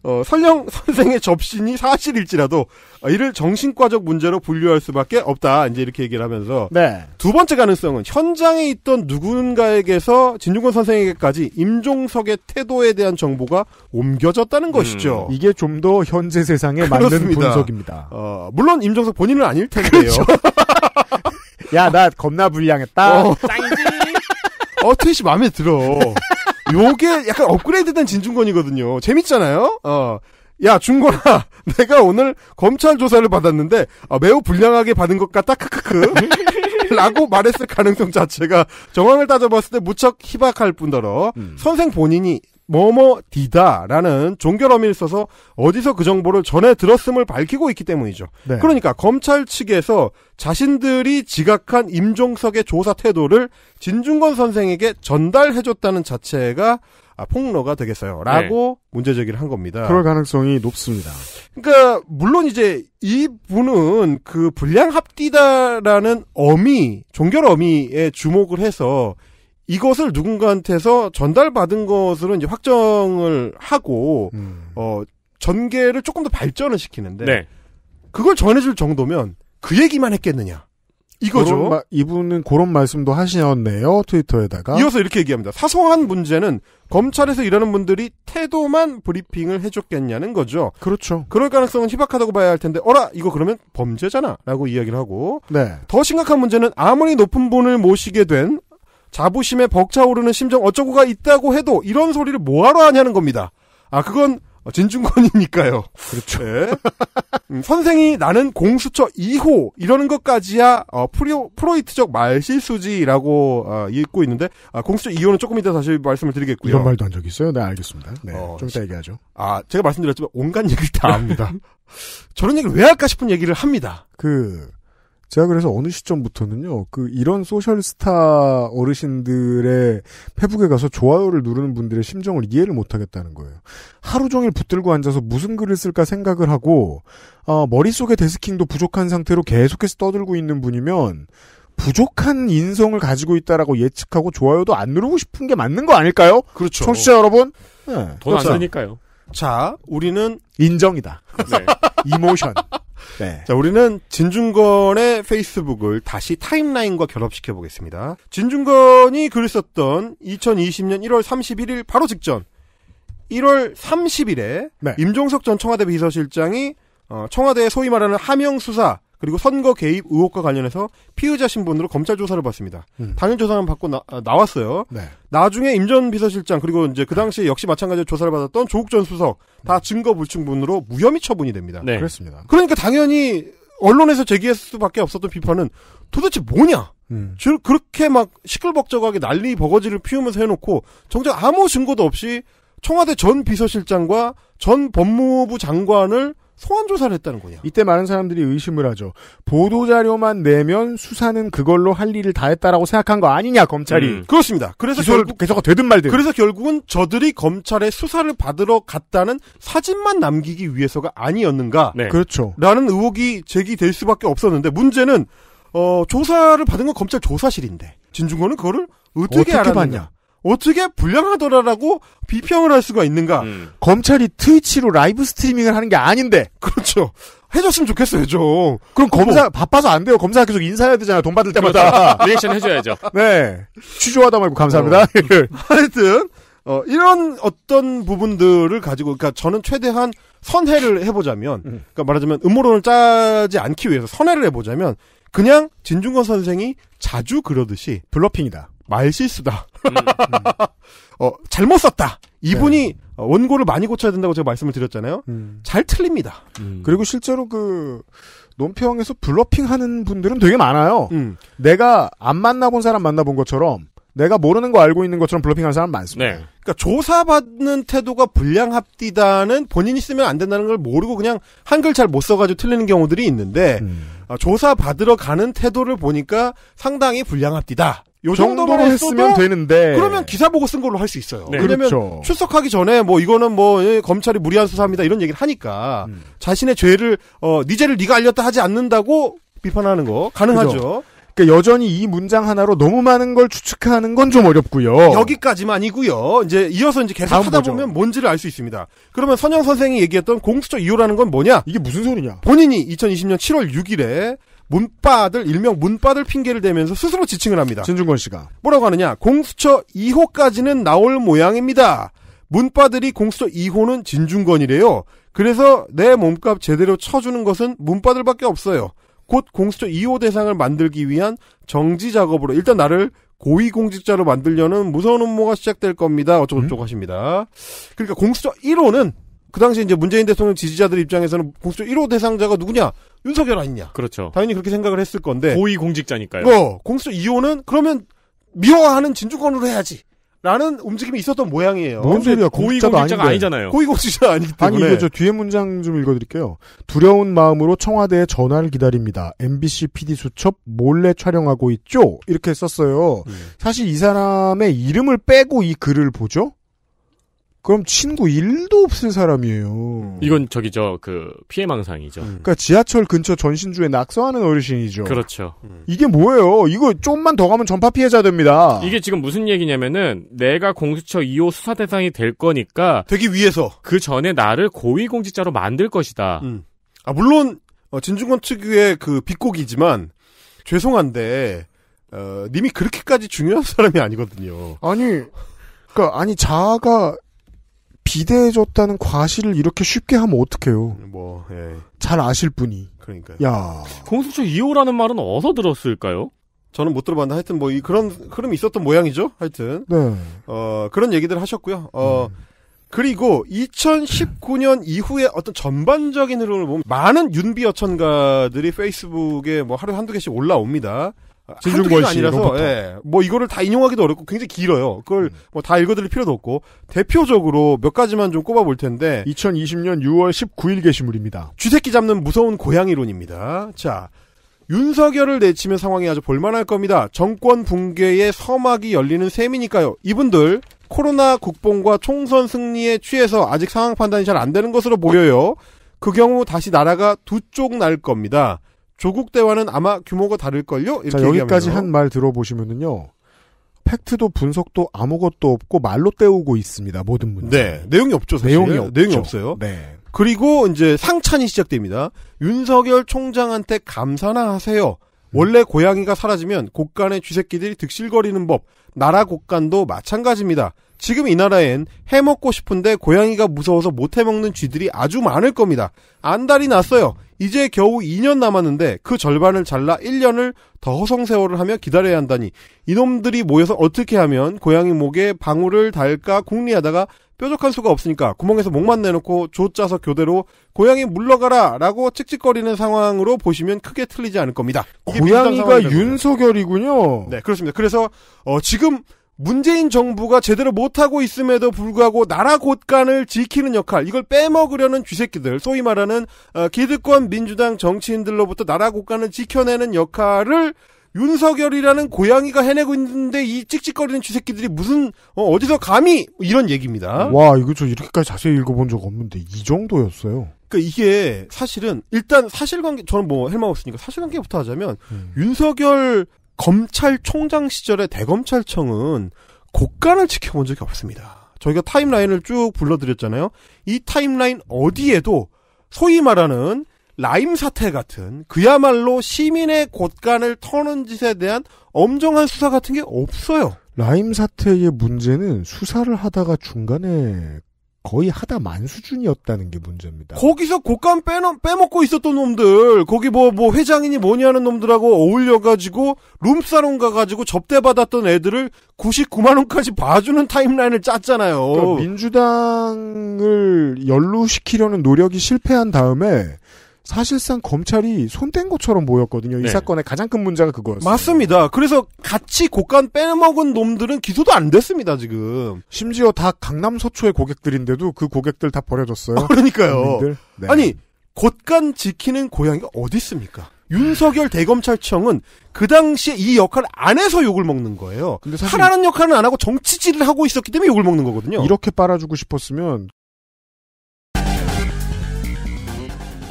어, 설령 선생의 접신이 사실일지라도 어, 이를 정신과적 문제로 분류할 수밖에 없다. 이제 이렇게 얘기를 하면서 네. 두 번째 가능성은 현장에 있던 누군가에게서 진중권 선생에게까지 임종석의 태도에 대한 정보가 옮겨졌다는 음. 것이죠. 이게 좀 더 현재 세상에 맞는 분석입니다. 어, 물론 임종석 본인은 아닐 텐데요. 그렇죠. 야, 나 겁나 불량했다. 어. 짱이지? 어, 트윗이 마음에 들어. 요게 약간 업그레이드된 진중권이거든요. 재밌잖아요? 어. 야, 중권아, 내가 오늘 검찰 조사를 받았는데, 아, 매우 불량하게 받은 것 같다, 크크크. 라고 말했을 가능성 자체가 정황을 따져봤을 때 무척 희박할 뿐더러 음. 선생 본인이 뭐뭐디다라는 종결어미를 써서 어디서 그 정보를 전해 들었음을 밝히고 있기 때문이죠. 네. 그러니까 검찰 측에서 자신들이 지각한 임종석의 조사 태도를 진중권 선생에게 전달해줬다는 자체가 아, 폭로가 되겠어요. 라고 네. 문제 제기를 한 겁니다. 그럴 가능성이 높습니다. 그러니까, 물론 이제 이분은 그 불량합디다라는 어미, 종결 어미에 주목을 해서 이것을 누군가한테서 전달받은 것으로 이제 확정을 하고 음. 어 전개를 조금 더 발전을 시키는데 네. 그걸 전해줄 정도면 그 얘기만 했겠느냐 이거죠. 마, 이분은 그런 말씀도 하시었네요 트위터에다가. 이어서 이렇게 얘기합니다. 사소한 문제는 검찰에서 일하는 분들이 태도만 브리핑을 해줬겠냐는 거죠. 그렇죠. 그럴 가능성은 희박하다고 봐야 할 텐데 어라 이거 그러면 범죄잖아라고 이야기를 하고. 네. 더 심각한 문제는 아무리 높은 분을 모시게 된 자부심에 벅차오르는 심정 어쩌고가 있다고 해도 이런 소리를 뭐하러 하냐는 겁니다. 아 그건 진중권이니까요. 그렇죠. 네. 음, 선생이 나는 공수처 2호 이러는 것까지야 어, 프로, 프로이트적 말실수지라고 어, 읽고 있는데 아, 공수처 2호는 조금 이따 다시 말씀을 드리겠고요. 이런 말도 한 적 있어요? 네 알겠습니다. 네, 어, 좀 이따 얘기하죠. 아 제가 말씀드렸지만 온갖 얘기를 다 합니다. 네. 저런 얘기를 왜 할까 싶은 얘기를 합니다. 그 제가 그래서 어느 시점부터는요, 그 이런 소셜스타 어르신들의 페북에 가서 좋아요를 누르는 분들의 심정을 이해를 못하겠다는 거예요. 하루 종일 붙들고 앉아서 무슨 글을 쓸까 생각을 하고, 어, 아, 머릿속에 데스킹도 부족한 상태로 계속해서 떠들고 있는 분이면, 부족한 인성을 가지고 있다라고 예측하고 좋아요도 안 누르고 싶은 게 맞는 거 아닐까요? 그렇죠. 청취자 여러분. 네, 돈안 그니까요 그렇죠. 자, 우리는 인정이다. 네. 이모션. 네. 자, 우리는 진중권의 페이스북을 다시 타임라인과 결합시켜 보겠습니다. 진중권이 글을 썼던 2020년 1월 31일 바로 직전 1월 30일에 네. 임종석 전 청와대 비서실장이 어, 청와대의 소위 말하는 하명 수사 그리고 선거 개입 의혹과 관련해서 피의자 신분으로 검찰 조사를 받습니다. 음. 당연 조사만 받고 나, 아, 왔어요 네. 나중에 임 전 비서실장 그리고 이제 그 당시에 역시 마찬가지로 조사를 받았던 조국 전 수석 다 네. 증거 불충분으로 무혐의 처분이 됩니다. 네. 그렇습니다. 그러니까 당연히 언론에서 제기했을 수밖에 없었던 비판은 도대체 뭐냐? 음. 그렇게 막 시끌벅적하게 난리 버거지를 피우면서 해놓고 정작 아무 증거도 없이 청와대 전 비서실장과 전 법무부 장관을 소환 조사를 했다는 거냐. 이때 많은 사람들이 의심을 하죠. 보도 자료만 내면 수사는 그걸로 할 일을 다 했다라고 생각한 거 아니냐 검찰이. 음. 그렇습니다. 그래서 결국 계속 되든 말든. 그래서 결국은 저들이 검찰에 수사를 받으러 갔다는 사진만 남기기 위해서가 아니었는가. 네. 그렇죠. 라는 의혹이 제기될 수밖에 없었는데 문제는 어, 조사를 받은 건 검찰 조사실인데 진중권은 그거를 어떻게, 어떻게 알았냐 어떻게 불량하더라라고 비평을 할 수가 있는가? 음. 검찰이 트위치로 라이브 스트리밍을 하는 게 아닌데. 그렇죠. 해줬으면 좋겠어요, 좀. 그럼 검사, 뭐. 바빠서 안 돼요. 검사 계속 인사해야 되잖아, 요돈 받을 때마다. 그렇죠. 리액션 해줘야죠. 네. 취조하다 말고 감사합니다. 어. 예. 하여튼, 어, 이런 어떤 부분들을 가지고, 그러니까 저는 최대한 선회를 해보자면, 음. 그러니까 말하자면 음모론을 짜지 않기 위해서 선회를 해보자면, 그냥 진중권 선생이 자주 그러듯이 블러핑이다. 말실수다. 음. 어, 잘못 썼다. 이분이 네. 원고를 많이 고쳐야 된다고 제가 말씀을 드렸잖아요. 음. 잘 틀립니다. 음. 그리고 실제로 그 논평에서 블러핑 하는 분들은 되게 많아요. 음. 내가 안 만나본 사람 만나본 것처럼 내가 모르는 거 알고 있는 것처럼 블러핑하는 사람 많습니다. 네. 그러니까 조사받는 태도가 불량합디다는 본인이 쓰면 안 된다는 걸 모르고 그냥 한글 잘 못 써가지고 틀리는 경우들이 있는데 음. 어, 조사받으러 가는 태도를 보니까 상당히 불량합디다. 요 정도로, 정도 했으면 되는데 그러면 기사 보고 쓴 걸로 할 수 있어요. 네. 왜냐면 그렇죠. 출석하기 전에 뭐 이거는 뭐 예, 검찰이 무리한 수사입니다 이런 얘기를 하니까 음. 자신의 죄를 어, 네 죄를 네가 알렸다 하지 않는다고 비판하는 거 가능하죠. 그죠. 그러니까 여전히 이 문장 하나로 너무 많은 걸 추측하는 건 좀 어렵고요. 여기까지만이고요. 이제 이어서 이제 계속 하다 보죠. 보면 뭔지를 알 수 있습니다. 그러면 선영 선생이 얘기했던 공수처 이유라는건 뭐냐? 이게 무슨 소리냐? 본인이 2020년 7월 6일에 문빠들 일명 문빠들 핑계를 대면서 스스로 지칭을 합니다. 진중권 씨가 뭐라고 하느냐? 공수처 2호까지는 나올 모양입니다. 문빠들이 공수처 2호는 진중권이래요. 그래서 내 몸값 제대로 쳐주는 것은 문빠들밖에 없어요. 곧 공수처 2호 대상을 만들기 위한 정지 작업으로 일단 나를 고위공직자로 만들려는 무서운 음모가 시작될 겁니다. 어쩌고저쩌고 음? 하십니다. 그러니까 공수처 1호는 그 당시 이제 문재인 대통령 지지자들 입장에서는 공수처 1호 대상자가 누구냐? 윤석열 아니냐? 그렇죠. 당연히 그렇게 생각을 했을 건데. 고위 공직자니까요. 어, 공수처 2호는 그러면 미워하는 진주권으로 해야지. 라는 움직임이 있었던 모양이에요. 뭔 소리야? 공직자가 아닌데. 아니잖아요. 고위공직자 아니기 때문에. 아니 이거 저 뒤에 문장 좀 읽어드릴게요. 두려운 마음으로 청와대에 전화를 기다립니다. MBC PD 수첩 몰래 촬영하고 있죠. 이렇게 썼어요. 음. 사실 이 사람의 이름을 빼고 이 글을 보죠. 그럼 친구 일도 없을 사람이에요. 이건 저기 저 그 피해망상이죠. 음. 그러니까 지하철 근처 전신주에 낙서하는 어르신이죠. 그렇죠. 음. 이게 뭐예요? 이거 좀만 더 가면 전파 피해자 됩니다. 이게 지금 무슨 얘기냐면은 내가 공수처 2호 수사 대상이 될 거니까 되기 위해서 그 전에 나를 고위공직자로 만들 것이다. 음. 아 물론 어, 진중권 특유의 그 비꼬기지만 죄송한데 어, 님이 그렇게까지 중요한 사람이 아니거든요. 아니 그러니까 아니 자아가 비대해졌다는 과실을 이렇게 쉽게 하면 어떡해요. 뭐, 예. 잘 아실 분이. 그러니까 야. 공수처 2호라는 말은 어디서 들었을까요? 저는 못 들어봤는데 하여튼 뭐 그런 흐름이 있었던 모양이죠. 하여튼. 네. 어, 그런 얘기들 하셨고요. 어, 음. 그리고 2019년 이후에 어떤 전반적인 흐름을 보면 많은 윤비 어천가들이 페이스북에 뭐 하루에 한두 개씩 올라옵니다. 진중권 씨 아니라서 예, 뭐 이거를 다 인용하기도 어렵고 굉장히 길어요. 그걸 음. 뭐다 읽어드릴 필요도 없고 대표적으로 몇 가지만 좀 꼽아볼 텐데 2020년 6월 19일 게시물입니다. 쥐새끼 잡는 무서운 고양이론입니다. 자. 윤석열을 내치면 상황이 아주 볼만할 겁니다. 정권 붕괴의 서막이 열리는 셈이니까요. 이분들 코로나 국뽕과 총선 승리에 취해서 아직 상황 판단이 잘 안 되는 것으로 보여요. 그 경우 다시 나라가 두 쪽 날 겁니다. 조국 대화는 아마 규모가 다를걸요? 이렇게 자, 여기까지 한 말 들어보시면은요. 팩트도 분석도 아무것도 없고 말로 때우고 있습니다. 모든 문제. 네. 내용이 없죠, 사실. 내용이, 없죠. 내용이 없어요. 네. 그리고 이제 상찬이 시작됩니다. 윤석열 총장한테 감사나 하세요. 원래 고양이가 사라지면 곳간의 쥐새끼들이 득실거리는 법. 나라 곳간도 마찬가지입니다. 지금 이 나라엔 해먹고 싶은데 고양이가 무서워서 못 해먹는 쥐들이 아주 많을 겁니다. 안달이 났어요. 이제 겨우 2년 남았는데 그 절반을 잘라 1년을 더허성세월을 하며 기다려야 한다니 이놈들이 모여서 어떻게 하면 고양이 목에 방울을 달까 궁리하다가 뾰족한 수가 없으니까 구멍에서 목만 내놓고 조짜서 교대로 고양이 물러가라 라고 찍찍거리는 상황으로 보시면 크게 틀리지 않을 겁니다. 고양이가 윤석열이군요. 네 그렇습니다. 그래서 어, 지금 문재인 정부가 제대로 못하고 있음에도 불구하고 나라 곳간을 지키는 역할, 이걸 빼먹으려는 쥐새끼들, 소위 말하는 어, 기득권 민주당 정치인들로부터 나라 곳간을 지켜내는 역할을 윤석열이라는 고양이가 해내고 있는데 이 찍찍거리는 쥐새끼들이 무슨 어, 어 디서 감히 이런 얘기입니다. 와 이거 저 이렇게까지 자세히 읽어본 적 없는데 이 정도였어요. 그러니까 이게 사실은 일단 사실관계 저는 뭐 헬마 없으니까 사실관계부터 하자면 음. 윤석열 검찰총장 시절의 대검찰청은 곳간을 지켜본 적이 없습니다. 저희가 타임라인을 쭉 불러드렸잖아요. 이 타임라인 어디에도 소위 말하는 라임 사태 같은 그야말로 시민의 곳간을 터는 짓에 대한 엄정한 수사 같은 게 없어요. 라임 사태의 문제는 수사를 하다가 중간에 거의 하다 만 수준이었다는 게 문제입니다. 거기서 곡간 빼넘, 빼먹고 있었던 놈들, 거기 뭐, 뭐 회장이니 뭐니하는 놈들하고 어울려가지고, 룸사롱 가가지고 접대받았던 애들을 99만원까지 봐주는 타임라인을 짰잖아요. 그러니까 민주당을 연루시키려는 노력이 실패한 다음에, 사실상 검찰이 손댄 것처럼 보였거든요. 이 네. 사건의 가장 큰 문제가 그거였어요. 맞습니다. 그래서 같이 곡간 빼먹은 놈들은 기소도 안 됐습니다, 지금. 심지어 다 강남 서초의 고객들인데도 그 고객들 다 버려졌어요. 아, 그러니까요. 네. 아니, 곳간 지키는 고양이가 어디 있습니까? 윤석열 대검찰청은 그 당시에 이 역할을 안 해서 욕을 먹는 거예요. 근데 사실 하라는 역할은 안 하고 정치질을 하고 있었기 때문에 욕을 먹는 거거든요. 이렇게 빨아주고 싶었으면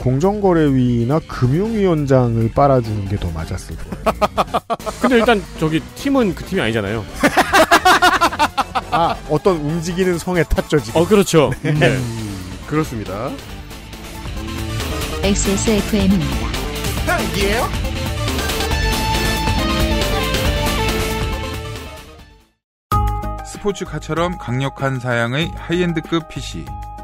공정거래위나 금융위원장을 빨아주는 게 더 맞았을 거예요. 근데 일단 저기 팀은 그 팀이 아니잖아요. 아 어떤 움직이는 성에 탔죠 지금. 어 그렇죠. 네. 네. 그렇습니다. XSFM입니다. 딱이에요? 스포츠카처럼 강력한 사양의 하이엔드급 PC.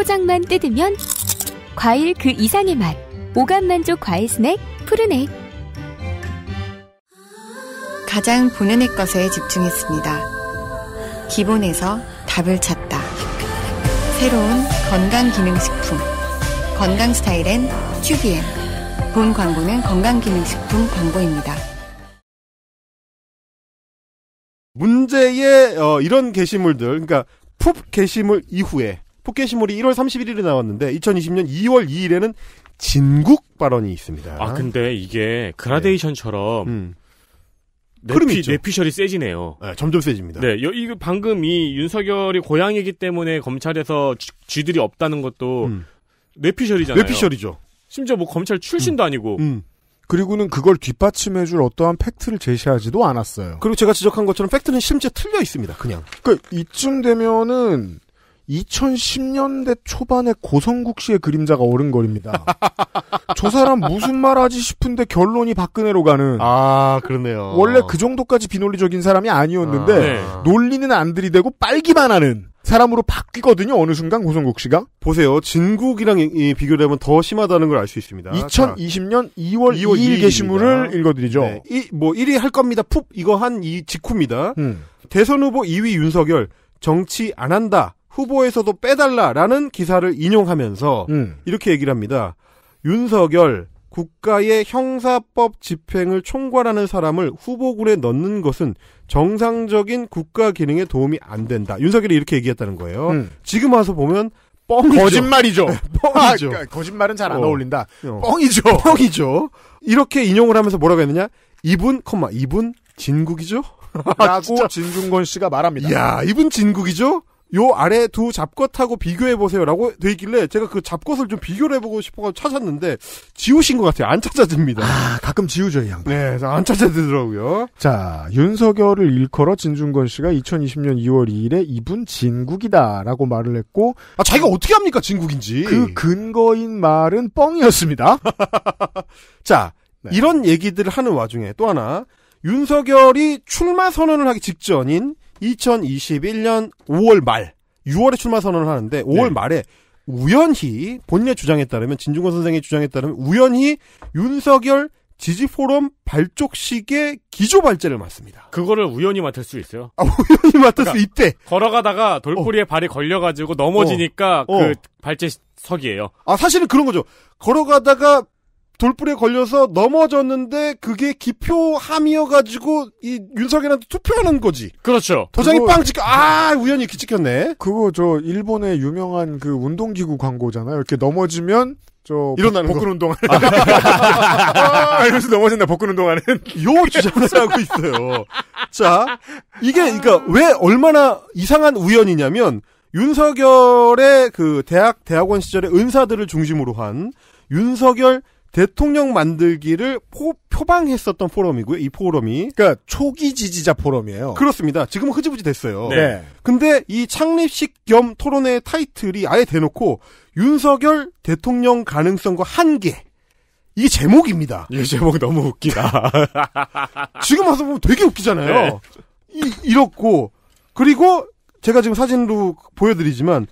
포장만 뜯으면 과일 그 이상의 맛. 오감 만족 과일 스낵 푸르넥. 가장 보는 애 것에 집중했습니다. 기본에서 답을 찾다. 새로운 건강기능식품. 건강 스타일엔 튜비엔. 본 광고는 건강기능식품 광고입니다. 문제의 어, 이런 게시물들, 그러니까 풋 게시물 이후에 포켓시몰이 1월 31일에 나왔는데 2020년 2월 2일에는 진국 발언이 있습니다. 아 근데 이게 그라데이션처럼 네. 음. 내피, 내피셜이 세지네요. 네, 점점 세집니다. 네, 여, 이거 방금 이 윤석열이 고향이기 때문에 검찰에서 쥐, 들이 없다는 것도 음. 뇌피셜이잖아요. 뇌피셜이죠. 심지어 뭐 검찰 출신도 음. 아니고. 음. 그리고는 그걸 뒷받침해줄 어떠한 팩트를 제시하지도 않았어요. 그리고 제가 지적한 것처럼 팩트는 심지어 틀려 있습니다. 그냥. 그러니까 이쯤 되면은 2010년대 초반에 고성국 씨의 그림자가 어른거립니다. 저 사람 무슨 말 하지 싶은데 결론이 박근혜로 가는. 아, 그러네요. 원래 그 정도까지 비논리적인 사람이 아니었는데, 아, 네. 아. 논리는 안 들이대고 빨기만 하는 사람으로 바뀌거든요, 어느 순간 고성국 씨가. 보세요. 진국이랑 비교되면 더 심하다는 걸 알 수 있습니다. 2020년 2월, 2월 일 2일 게시물을 읽어드리죠. 네. 이, 뭐, 1위 할 겁니다. 푹 이거 한 이 직후입니다. 음. 대선 후보 2위 윤석열, 정치 안 한다. 후보에서도 빼달라라는 기사를 인용하면서 음. 이렇게 얘기를 합니다. 윤석열 국가의 형사법 집행을 총괄하는 사람을 후보군에 넣는 것은 정상적인 국가 기능에 도움이 안 된다. 윤석열이 이렇게 얘기했다는 거예요. 음. 지금 와서 보면 뻥이죠. 거짓말이죠. 네, 뻥이죠. 아, 그러니까 거짓말은 잘 안 어. 울린다 어. 뻥이죠. 뻥이죠. 이렇게 인용을 하면서 뭐라고 했느냐? 이분, 컴마, 이분 진국이죠? 라고 진중권 씨가 말합니다. 야, 이분 진국이죠? 요 아래 두 잡것하고 비교해 보세요라고 돼 있길래 제가 그 잡것을 좀 비교를 해보고 싶어서 찾았는데 지우신 것 같아요. 안 찾아집니다. 아 가끔 지우죠 이 양반. 네, 안 찾아지더라고요. 자 윤석열을 일컬어 진중건 씨가 2020년 2월 2일에 이분 진국이다라고 말을 했고 아 자기가 어떻게 합니까 진국인지 그 근거인 말은 뻥이었습니다. 자 네. 이런 얘기들을 하는 와중에 또 하나 윤석열이 출마 선언을 하기 직전인 2021년 5월 말 6월에 출마 선언을 하는데 5월 네. 말에 우연히 본인의 주장에 따르면 진중권 선생의 주장에 따르면 우연히 윤석열 지지 포럼 발족식의 기조 발제를 맡습니다. 그거를 우연히 맡을 수 있어요. 아, 우연히 맡을 그러니까 수 있대. 걸어가다가 돌고리에 어. 발이 걸려가지고 넘어지니까 어. 그 어. 발제석이에요. 아 사실은 그런 거죠. 걸어가다가 돌불에 걸려서 넘어졌는데 그게 기표함이어가지고 이 윤석열한테 투표하는 거지. 그렇죠. 도장이 빵 찍혀. 아 우연히 기 찍혔네. 그거 저 일본의 유명한 그 운동기구 광고잖아요. 이렇게 넘어지면 저 일어나는 복근 거. 운동 아, 이러면서 넘어진다 복근 운동하는 요 주장을 하고 있어요. 자 이게 그러니까 왜 얼마나 이상한 우연이냐면 윤석열의 그 대학 대학원 시절의 은사들을 중심으로 한 윤석열 대통령 만들기를 포, 표방했었던 포럼이고요. 이 포럼이 그러니까 초기 지지자 포럼이에요. 그렇습니다. 지금은 흐지부지 됐어요. 네. 근데 이 창립식 겸 토론회 타이틀이 아예 대놓고 윤석열 대통령 가능성과 한계 이게 제목입니다. 이 제목 너무 웃기다. 지금 와서 보면 되게 웃기잖아요. 네. 이, 이렇고 그리고 제가 지금 사진으로 보여드리지만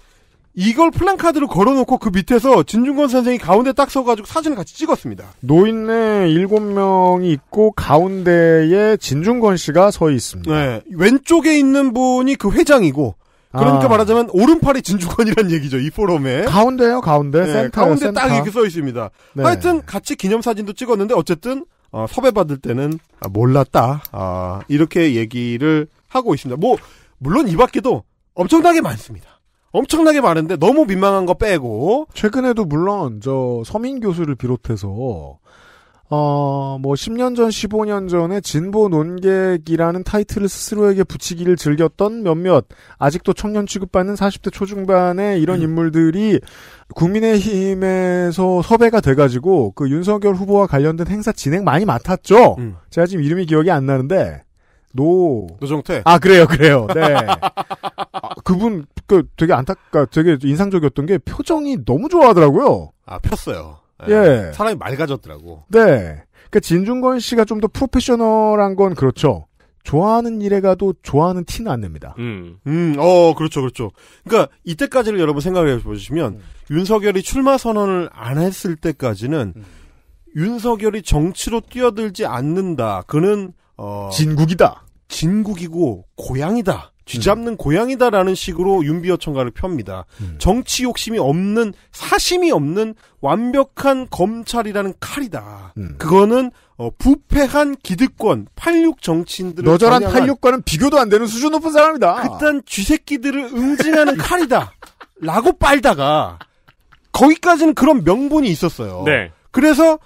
이걸 플랜카드로 걸어놓고 그 밑에서 진중권 선생이 가운데 딱 서가지고 사진을 같이 찍었습니다. 노인네 일곱 명이 있고 가운데에 진중권 씨가 서 있습니다. 네, 왼쪽에 있는 분이 그 회장이고 그러니까 아. 말하자면 오른팔이 진중권이란 얘기죠 이 포럼에 가운데요 가운데 네, 센터 가운데 센터. 딱 이렇게 써 있습니다. 네. 하여튼 같이 기념 사진도 찍었는데 어쨌든 어, 섭외 받을 때는 아, 몰랐다 아, 이렇게 얘기를 하고 있습니다. 뭐 물론 이 밖에도 엄청나게 많습니다. 엄청나게 많은데 너무 민망한 거 빼고 최근에도 물론 저 서민 교수를 비롯해서 어, 뭐 10년 전, 15년 전에 진보 논객이라는 타이틀을 스스로에게 붙이기를 즐겼던 몇몇 아직도 청년 취급받는 40대 초중반의 이런 음. 인물들이 국민의힘에서 섭외가 돼가지고 그 윤석열 후보와 관련된 행사 진행 많이 맡았죠. 음. 제가 지금 이름이 기억이 안 나는데 노 노종태 아 그래요 그래요 네 아, 그분 그 되게 안타까 되게 인상적이었던 게 표정이 너무 좋아하더라고요 아 폈어요 예. 예. 사람이 맑아졌더라고. 네. 그니까 진중권 씨가 좀 더 프로페셔널한 건 그렇죠. 좋아하는 일에 가도 좋아하는 티는 안 냅니다. 음. 음, 어, 그렇죠, 그렇죠. 그니까 이때까지를 여러분 생각해 보시면 음. 윤석열이 출마 선언을 안 했을 때까지는 음. 윤석열이 정치로 뛰어들지 않는다. 그는 어 진국이다. 진국이고 고향이다. 쥐잡는 음. 고향이다라는 식으로 윤비어 청가를 펴니다 음. 정치 욕심이 없는 사심이 없는 완벽한 검찰이라는 칼이다. 음. 그거는 어, 부패한 기득권 86 정치인들을 너절한 86과는 비교도 안 되는 수준 높은 사람이다. 그딴 쥐새끼들을 응징하는 칼이다. 라고 빨다가 거기까지는 그런 명분이 있었어요. 네. 그래서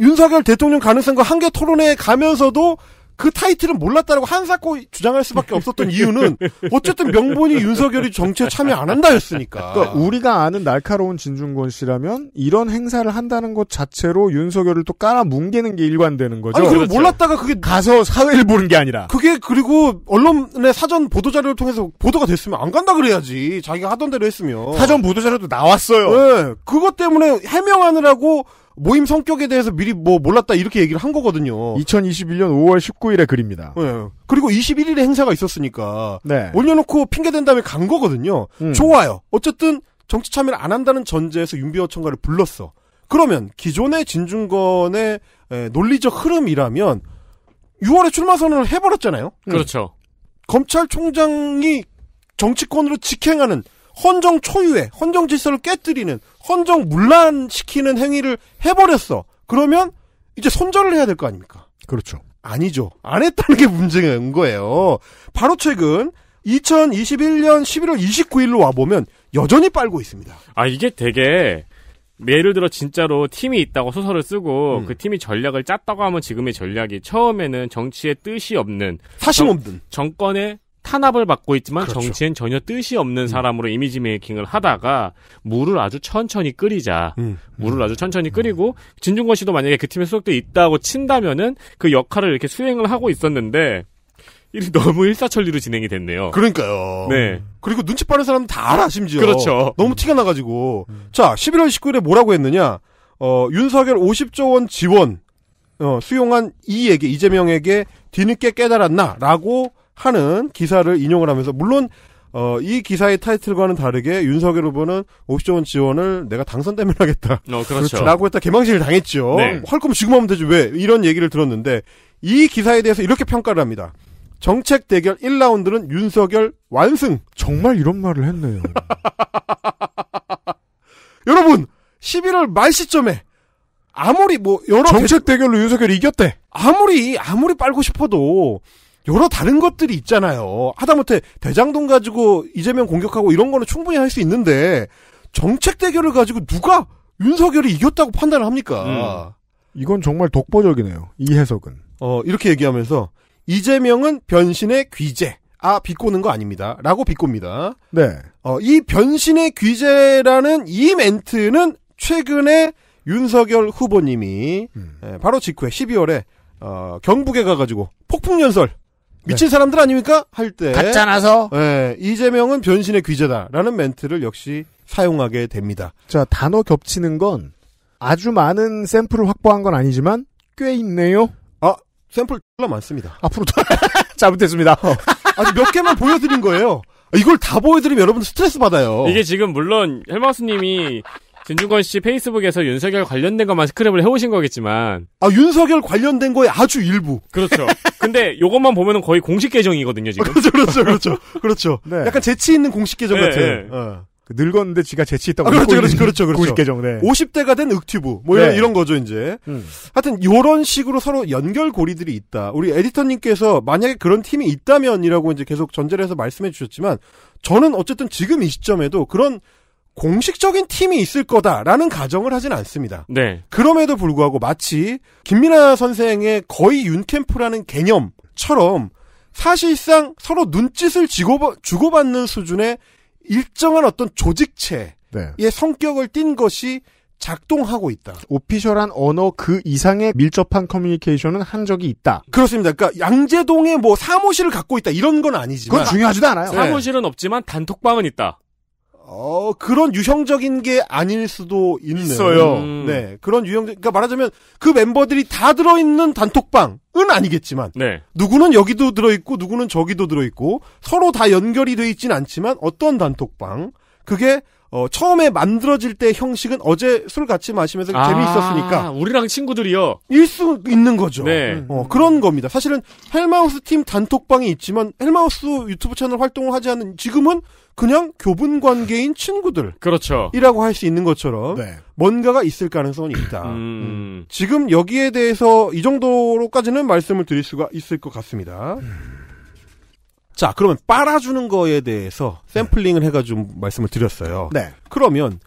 윤석열 대통령 가능성과 한겨 토론회에 가면서도 그 타이틀은 몰랐다라고 한사코 주장할 수밖에 없었던 이유는 어쨌든 명분이 윤석열이 정치에 참여 안 한다였으니까. 그러니까 우리가 아는 날카로운 진중권 씨라면 이런 행사를 한다는 것 자체로 윤석열을 또 깔아 뭉개는 게 일관되는 거죠. 아니, 그리고 그렇죠. 몰랐다가 그게 가서 사회를 보는 게 아니라. 그게 그리고 언론의 사전 보도 자료를 통해서 보도가 됐으면 안 간다 그래야지. 자기가 하던 대로 했으면. 사전 보도 자료도 나왔어요. 네. 그것 때문에 해명하느라고 모임 성격에 대해서 미리 뭐 몰랐다 이렇게 얘기를 한 거거든요. 2021년 5월 19일에 그립니다 네. 그리고 21일에 행사가 있었으니까 네. 올려놓고 핑계 댄 다음에 간 거거든요. 음. 좋아요. 어쨌든 정치 참여를 안 한다는 전제에서 윤비어 청가를 불렀어. 그러면 기존의 진중권의 논리적 흐름이라면 6월에 출마 선언을 해버렸잖아요. 그렇죠. 음. 검찰총장이 정치권으로 직행하는 헌정 초유의 헌정 질서를 깨뜨리는 헌정 문란시키는 행위를 해버렸어. 그러면 이제 손절을 해야 될 거 아닙니까? 그렇죠. 아니죠. 안 했다는 게 문제인 거예요. 바로 최근 2021년 11월 29일로 와보면 여전히 빨고 있습니다. 아, 이게 되게 예를 들어 진짜로 팀이 있다고 소설을 쓰고 음. 그 팀이 전략을 짰다고 하면 지금의 전략이 처음에는 정치의 뜻이 없는 사심 없는 정권의 탄압을 받고 있지만 그렇죠. 정치엔 전혀 뜻이 없는 음. 사람으로 이미지 메이킹을 하다가 물을 아주 천천히 끓이자. 음. 음. 물을 아주 천천히 끓이고 진중권 씨도 만약에 그 팀에 소속돼 있다고 친다면은 그 역할을 이렇게 수행을 하고 있었는데 이이 너무 일사천리로 진행이 됐네요. 그러니까요. 네. 그리고 눈치 빠른 사람 다 알아 심지어. 그렇죠. 너무 티가 나가지고. 음. 자, 11월 19일에 뭐라고 했느냐? 어, 윤석열 50조 원 지원 어, 수용한 이에게 이재명에게 뒤늦게 깨달았나라고 하는 기사를 인용을 하면서 물론 어, 이 기사의 타이틀과는 다르게 윤석열 후보는 50조 원 지원을 내가 당선되면 하겠다. 어, 그렇죠. 그렇죠. 라고 했다 개망신을 당했죠. 네. 할 거면 지금 하면 되지 왜? 이런 얘기를 들었는데 이 기사에 대해서 이렇게 평가를 합니다. 정책 대결 1라운드는 윤석열 완승. 정말 이런 말을 했네요. 여러분, 11월 말 시점에 아무리 뭐 여러 정책 대... 대결로 윤석열이 이겼대. 아무리 아무리 빨고 싶어도 여러 다른 것들이 있잖아요. 하다못해 대장동 가지고 이재명 공격하고 이런 거는 충분히 할 수 있는데 정책 대결을 가지고 누가 윤석열이 이겼다고 판단을 합니까? 음. 이건 정말 독보적이네요. 이 해석은. 어, 이렇게 얘기하면서 이재명은 변신의 귀재. 아, 비꼬는 거 아닙니다. 라고 비꼬입니다. 네. 어, 이 변신의 귀재라는 이 멘트는 최근에 윤석열 후보님이 음. 예, 바로 직후에 12월에 어, 경북에 가가지고 폭풍 연설 미친 네. 사람들 아닙니까? 할 때. 가짜 나서. 예, 이재명은 변신의 귀재다라는 멘트를 역시 사용하게 됩니다. 자, 단어 겹치는 건 아주 많은 샘플을 확보한 건 아니지만 꽤 있네요. 아, 샘플 졸라 많습니다. 앞으로도 잘못했습니다. 어. 아주 몇 개만 보여드린 거예요. 이걸 다 보여드리면 여러분 스트레스 받아요. 이게 지금 물론 헬마우스님이 김중건씨 페이스북에서 윤석열 관련된 것만 스크랩을 해오신 거겠지만. 아, 윤석열 관련된 거의 아주 일부. 그렇죠. 근데 이것만 보면은 거의 공식 계정이거든요, 지금. 그렇죠, 그렇죠, 그렇죠. 그렇죠. 네. 약간 재치 있는 공식 계정 네, 같은. 네. 어. 그 늙었는데 지가 재치 있다고. 아, 그렇죠, 그렇죠, 그렇죠, 그렇죠. 공식 계정, 네. 50대가 된 윽튜브. 뭐 이런, 네. 이런 거죠, 이제. 음. 하여튼, 요런 식으로 서로 연결고리들이 있다. 우리 에디터님께서 만약에 그런 팀이 있다면이라고 이제 계속 전제를 해서 말씀해 주셨지만, 저는 어쨌든 지금 이 시점에도 그런 공식적인 팀이 있을 거다라는 가정을 하진 않습니다. 네. 그럼에도 불구하고 마치 김민아 선생의 거의 윤캠프라는 개념처럼 사실상 서로 눈짓을 주고받는 수준의 일정한 어떤 조직체의 네. 성격을 띤 것이 작동하고 있다. 오피셜한 언어 그 이상의 밀접한 커뮤니케이션은 한 적이 있다. 그렇습니다. 그러니까 양재동에 뭐 사무실을 갖고 있다 이런 건 아니지만 그건 중요하지도 않아요. 사무실은 없지만 단톡방은 있다. 어, 그런 유형적인 게 아닐 수도 있는 있어요. 음. 음. 네. 그런 유형적, 그러니까 말하자면 그 멤버들이 다 들어있는 단톡방은 아니겠지만. 네. 누구는 여기도 들어있고, 누구는 저기도 들어있고, 서로 다 연결이 돼 있진 않지만, 어떤 단톡방. 그게 어, 처음에 만들어질 때 형식은 어제 술 같이 마시면서 아, 재미있었으니까. 우리랑 친구들이요. 일 수 있는 거죠. 네. 음. 어, 그런 겁니다. 사실은 헬마우스 팀 단톡방이 있지만 헬마우스 유튜브 채널 활동을 하지 않은 지금은 그냥 교분 관계인 친구들. 그렇죠. 이라고 할 수 있는 것처럼. 네. 뭔가가 있을 가능성은 있다. 음. 음. 지금 여기에 대해서 이 정도로까지는 말씀을 드릴 수가 있을 것 같습니다. 음. 자, 그러면 빨아주는 거에 대해서 네. 샘플링을 해가지고 말씀을 드렸어요. 네. 그러면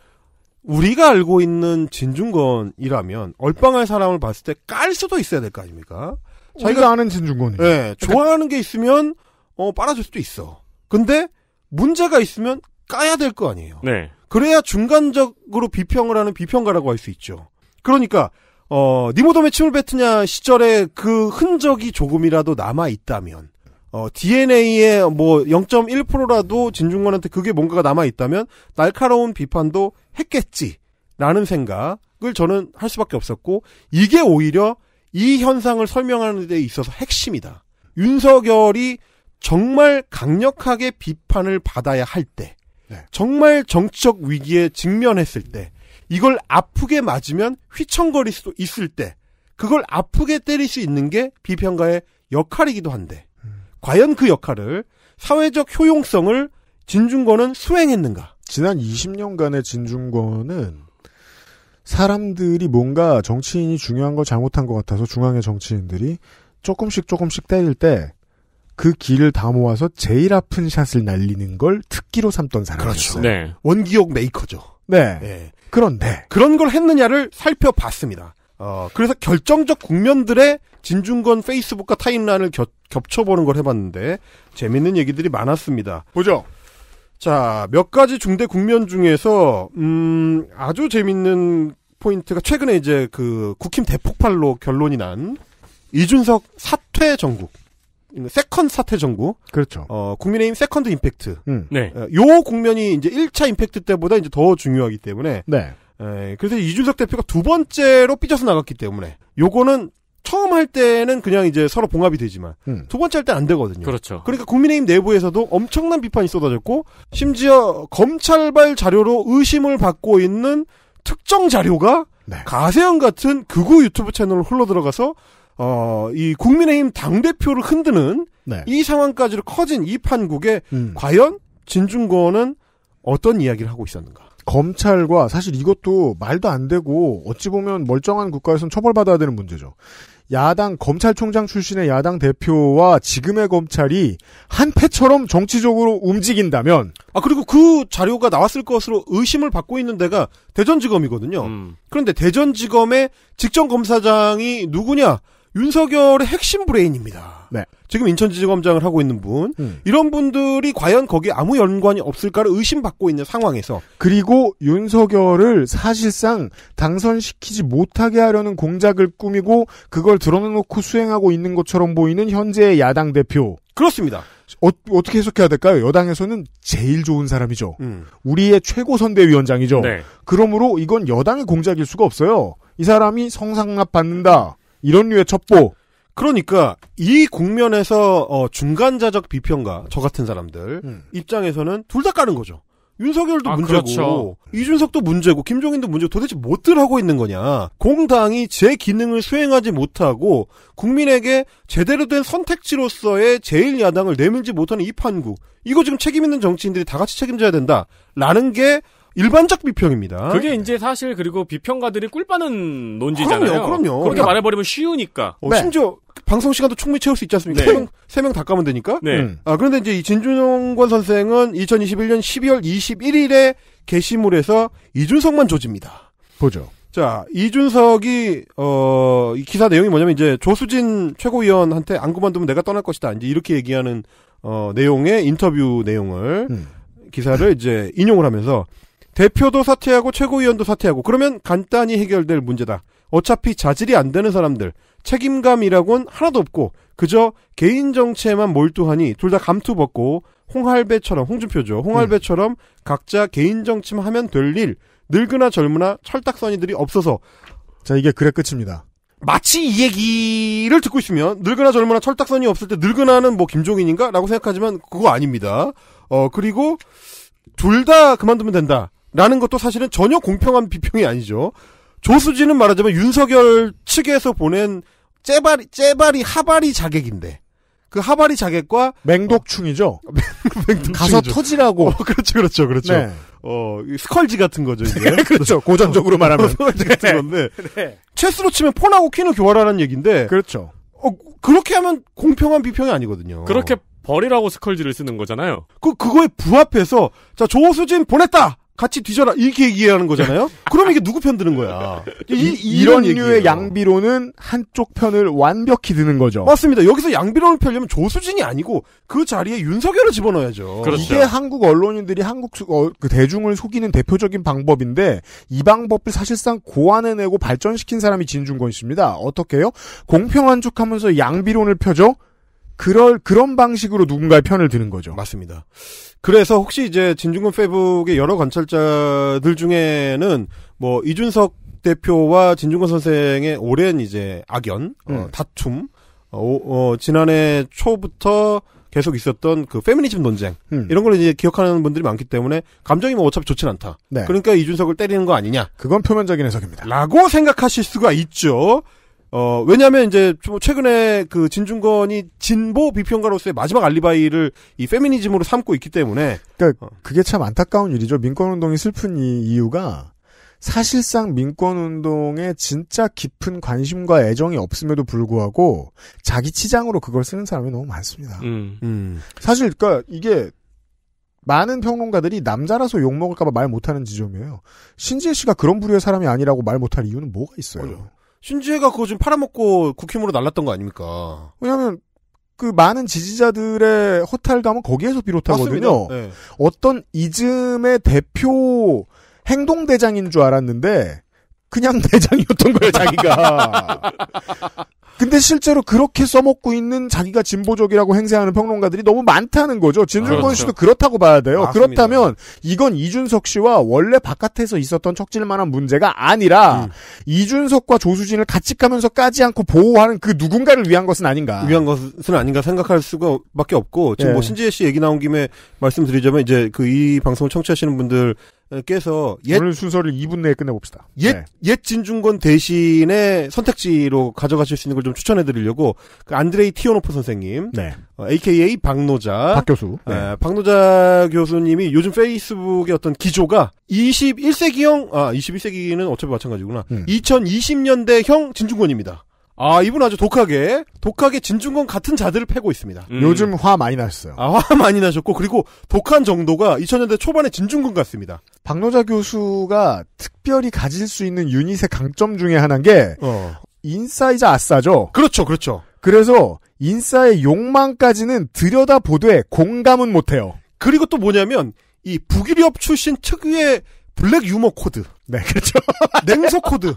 우리가 알고 있는 진중권이라면 얼빵할 사람을 봤을 때 깔 수도 있어야 될 거 아닙니까? 자기가 아는 진중권이. 네. 좋아하는 게 있으면 어, 빨아줄 수도 있어. 근데 문제가 있으면 까야 될 거 아니에요. 네. 그래야 중간적으로 비평을 하는 비평가라고 할 수 있죠. 그러니까 어, 니모돔의 침을 뱉으냐 시절에 그 흔적이 조금이라도 남아 있다면 어, DNA의 뭐 0.1%라도 진중권한테 그게 뭔가가 남아 있다면 날카로운 비판도 했겠지라는 생각을 저는 할 수밖에 없었고 이게 오히려 이 현상을 설명하는 데 있어서 핵심이다. 윤석열이 정말 강력하게 비판을 받아야 할 때, 네. 정말 정치적 위기에 직면했을 때, 이걸 아프게 맞으면 휘청거릴 수도 있을 때, 그걸 아프게 때릴 수 있는 게 비평가의 역할이기도 한데, 과연 그 역할을 사회적 효용성을 진중권은 수행했는가? 지난 20년간의 진중권은 사람들이 뭔가 정치인이 중요한 걸 잘못한 것 같아서 중앙의 정치인들이 조금씩 조금씩 때릴 때 그 길을 다 모아서 제일 아픈 샷을 날리는 걸 특기로 삼던 사람이었어요. 그렇죠. 네. 원기옥 메이커죠. 네. 네. 그런데 그런 걸 했느냐를 살펴봤습니다. 어, 그래서 결정적 국면들의 진중권 페이스북과 타임라인을 겹, 겹쳐보는 걸 해봤는데 재밌는 얘기들이 많았습니다. 보죠. 자, 몇 가지 중대 국면 중에서 음, 아주 재밌는 포인트가 최근에 이제 그 국힘 대폭발로 결론이 난 이준석 사퇴 정국. 세컨 사태 정부. 그렇죠. 어, 국민의힘 세컨드 임팩트. 음. 네. 어, 요 국면이 이제 1차 임팩트 때보다 이제 더 중요하기 때문에. 네. 에, 그래서 이준석 대표가 두 번째로 삐져서 나갔기 때문에 요거는 처음 할 때는 그냥 이제 서로 봉합이 되지만 음. 두 번째 할때안 되거든요. 그렇죠. 그러니까 국민의힘 내부에서도 엄청난 비판이 쏟아졌고 심지어 검찰발 자료로 의심을 받고 있는 특정 자료가 네. 가세현 같은 극우 유튜브 채널로 흘러 들어가서 어, 이 국민의힘 당 대표를 흔드는 네. 이 상황까지로 커진 이 판국에 음. 과연 진중권은 어떤 이야기를 하고 있었는가? 검찰과 사실 이것도 말도 안 되고 어찌 보면 멀쩡한 국가에선 처벌받아야 되는 문제죠. 야당 검찰총장 출신의 야당 대표와 지금의 검찰이 한 패처럼 정치적으로 움직인다면 아 그리고 그 자료가 나왔을 것으로 의심을 받고 있는 데가 대전지검이거든요. 음. 그런데 대전지검의 직전 검사장이 누구냐? 윤석열의 핵심 브레인입니다. 네. 지금 인천지검장을 하고 있는 분 음. 이런 분들이 과연 거기에 아무 연관이 없을까를 의심받고 있는 상황에서 그리고 윤석열을 사실상 당선시키지 못하게 하려는 공작을 꾸미고 그걸 드러내놓고 수행하고 있는 것처럼 보이는 현재의 야당 대표 그렇습니다. 어, 떻게 해석해야 될까요? 여당에서는 제일 좋은 사람이죠. 음. 우리의 최고 선대위원장이죠. 네. 그러므로 이건 여당의 공작일 수가 없어요. 이 사람이 성상납 받는다. 이런 류의 첩보. 그러니까 이 국면에서 어, 중간자적 비평가 저 같은 사람들 음. 입장에서는 둘 다 까는 거죠. 윤석열도 아, 문제고 그렇죠. 음. 이준석도 문제고 김종인도 문제고 도대체 뭣들 하고 있는 거냐. 공당이 제 기능을 수행하지 못하고 국민에게 제대로 된 선택지로서의 제1야당을 내밀지 못하는 이 판국. 이거 지금 책임 있는 정치인들이 다 같이 책임져야 된다. 라는 게 일반적 비평입니다. 그게 이제 사실 그리고 비평가들이 꿀빠는 논지잖아요. 그럼요, 그럼요. 그렇게 말해버리면 쉬우니까. 어, 네. 심지어 방송 시간도 충분히 채울 수 있지 않습니까? 네. 세명 다 까면 되니까. 네. 음. 아, 그런데 이제 진준영권 선생은 2021년 12월 21일에 게시물에서 이준석만 조집니다. 보죠. 자, 이준석이, 어, 이 기사 내용이 뭐냐면 이제 조수진 최고위원한테 안 그만두면 내가 떠날 것이다. 이제 이렇게 얘기하는, 어, 내용의 인터뷰 내용을, 음. 기사를 이제 인용을 하면서 대표도 사퇴하고 최고위원도 사퇴하고 그러면 간단히 해결될 문제다. 어차피 자질이 안 되는 사람들 책임감이라곤 하나도 없고 그저 개인 정체에만 몰두하니 둘 다 감투 벗고 홍할배처럼 홍준표죠. 홍할배처럼 음. 각자 개인 정치만 하면 될 일 늙으나 젊으나 철딱선이들이 없어서 자 이게 그래 끝입니다. 마치 이 얘기를 듣고 있으면 늙으나 젊으나 철딱선이 없을 때 늙으나는 뭐 김종인인가라고 생각하지만 그거 아닙니다. 어 그리고 둘 다 그만두면 된다. 라는 것도 사실은 전혀 공평한 비평이 아니죠. 조수진은 말하자면 윤석열 측에서 보낸 째발이 째바리, 하바리 자객인데. 그 하바리 자객과 맹독충이죠. 어, 맹독충 가서 터지라고. 어, 그렇죠, 그렇죠, 그렇죠. 네. 어 스컬지 같은 거죠 이제. 네, 그렇죠. 고전적으로 어, 말하면 스컬지 같은 네. 건데 네. 네. 체스로 치면 폰하고 퀸을 교활하라는 얘기인데. 그렇죠. 어 그렇게 하면 공평한 비평이 아니거든요. 그렇게 버리라고 스컬지를 쓰는 거잖아요. 그 그거에 부합해서 자 조수진 보냈다. 같이 뒤져라 이렇게 얘기하는 거잖아요. 그럼 이게 누구 편 드는 거야? 이, 런 류의 양비론은 한쪽 편을 완벽히 드는 거죠. 맞습니다. 여기서 양비론을 펴려면 조수진이 아니고 그 자리에 윤석열을 집어넣어야죠. 그렇죠. 이게 한국 언론인들이 한국 어, 그 대중을 속이는 대표적인 방법인데 이 방법을 사실상 고안해내고 발전시킨 사람이 진중권 씨입니다. 어떻게요? 공평한 척하면서 양비론을 펴죠. 그럴 그런 방식으로 누군가의 편을 드는 거죠. 맞습니다. 그래서 혹시 이제 진중근 페북의 여러 관찰자들 중에는 뭐 이준석 대표와 진중근 선생의 오랜 이제 악연, 어, 음. 어, 다툼, 어, 어, 지난해 초부터 계속 있었던 그 페미니즘 논쟁 음. 이런 걸 이제 기억하는 분들이 많기 때문에 감정이 뭐 어차피 좋진 않다. 네. 그러니까 이준석을 때리는 거 아니냐? 그건 표면적인 해석입니다. 라고 생각하실 수가 있죠. 어, 왜냐면 하 이제 최근에 그진중권이 진보 비평가로서의 마지막 알리바이를 이 페미니즘으로 삼고 있기 때문에. 그러니까 어. 그게 참 안타까운 일이죠. 민권운동이 슬픈 이 이유가 사실상 민권운동에 진짜 깊은 관심과 애정이 없음에도 불구하고 자기 치장으로 그걸 쓰는 사람이 너무 많습니다. 음. 음. 사실 그러니까 이게 많은 평론가들이 남자라서 욕먹을까봐 말 못하는 지점이에요. 신지혜 씨가 그런 부류의 사람이 아니라고 말 못할 이유는 뭐가 있어요? 신지혜가 그거 좀 팔아먹고 국힘으로 날랐던 거 아닙니까? 왜냐면그 많은 지지자들의 허탈감은 거기에서 비롯하거든요. 네. 어떤 이즘의 대표 행동 대장인 줄 알았는데 그냥 대장이었던 거예요, 자기가. 근데 실제로 그렇게 써먹고 있는 자기가 진보적이라고 행세하는 평론가들이 너무 많다는 거죠. 진중권 그 씨도 그렇다고 봐야 돼요. 맞습니다. 그렇다면 이건 이준석 씨와 원래 바깥에서 있었던 척질만한 문제가 아니라 음. 이준석과 조수진을 같이 가면서 까지 않고 보호하는 그 누군가를 위한 것은 아닌가. 위한 것은 아닌가 생각할 수가밖에 없고 지금 네. 뭐 예. 신지혜 씨 얘기 나온 김에 말씀드리자면 이제 그 이 방송을 청취하시는 분들 께서 어, 옛, 오늘 순서를 2분 내에 끝내봅시다. 옛, 네. 옛 진중권 대신에 선택지로 가져가실 수 있는 걸 좀 추천해드리려고 그 안드레이 티오노프 선생님, 네. 어, AKA 박노자, 박 교수, 어, 네. 아, 박노자 교수님이 요즘 페이스북의 어떤 기조가 21세기형, 아 21세기는 어차피 마찬가지구나. 음. 2020년대형 진중권입니다. 아, 이분 아주 독하게, 독하게 진중권 같은 자들을 패고 있습니다. 음. 요즘 화 많이 나셨어요. 아, 화 많이 나셨고, 그리고 독한 정도가 2000년대 초반에 진중권 같습니다. 박노자 교수가 특별히 가질 수 있는 유닛의 강점 중에 하나인 게, 어. 인싸이자 아싸죠? 그렇죠, 그렇죠. 그래서, 인싸의 욕망까지는 들여다 보되 공감은 못해요. 그리고 또 뭐냐면, 이북유이업 출신 특유의 블랙 유머 코드. 네, 그렇죠. 냉소 코드.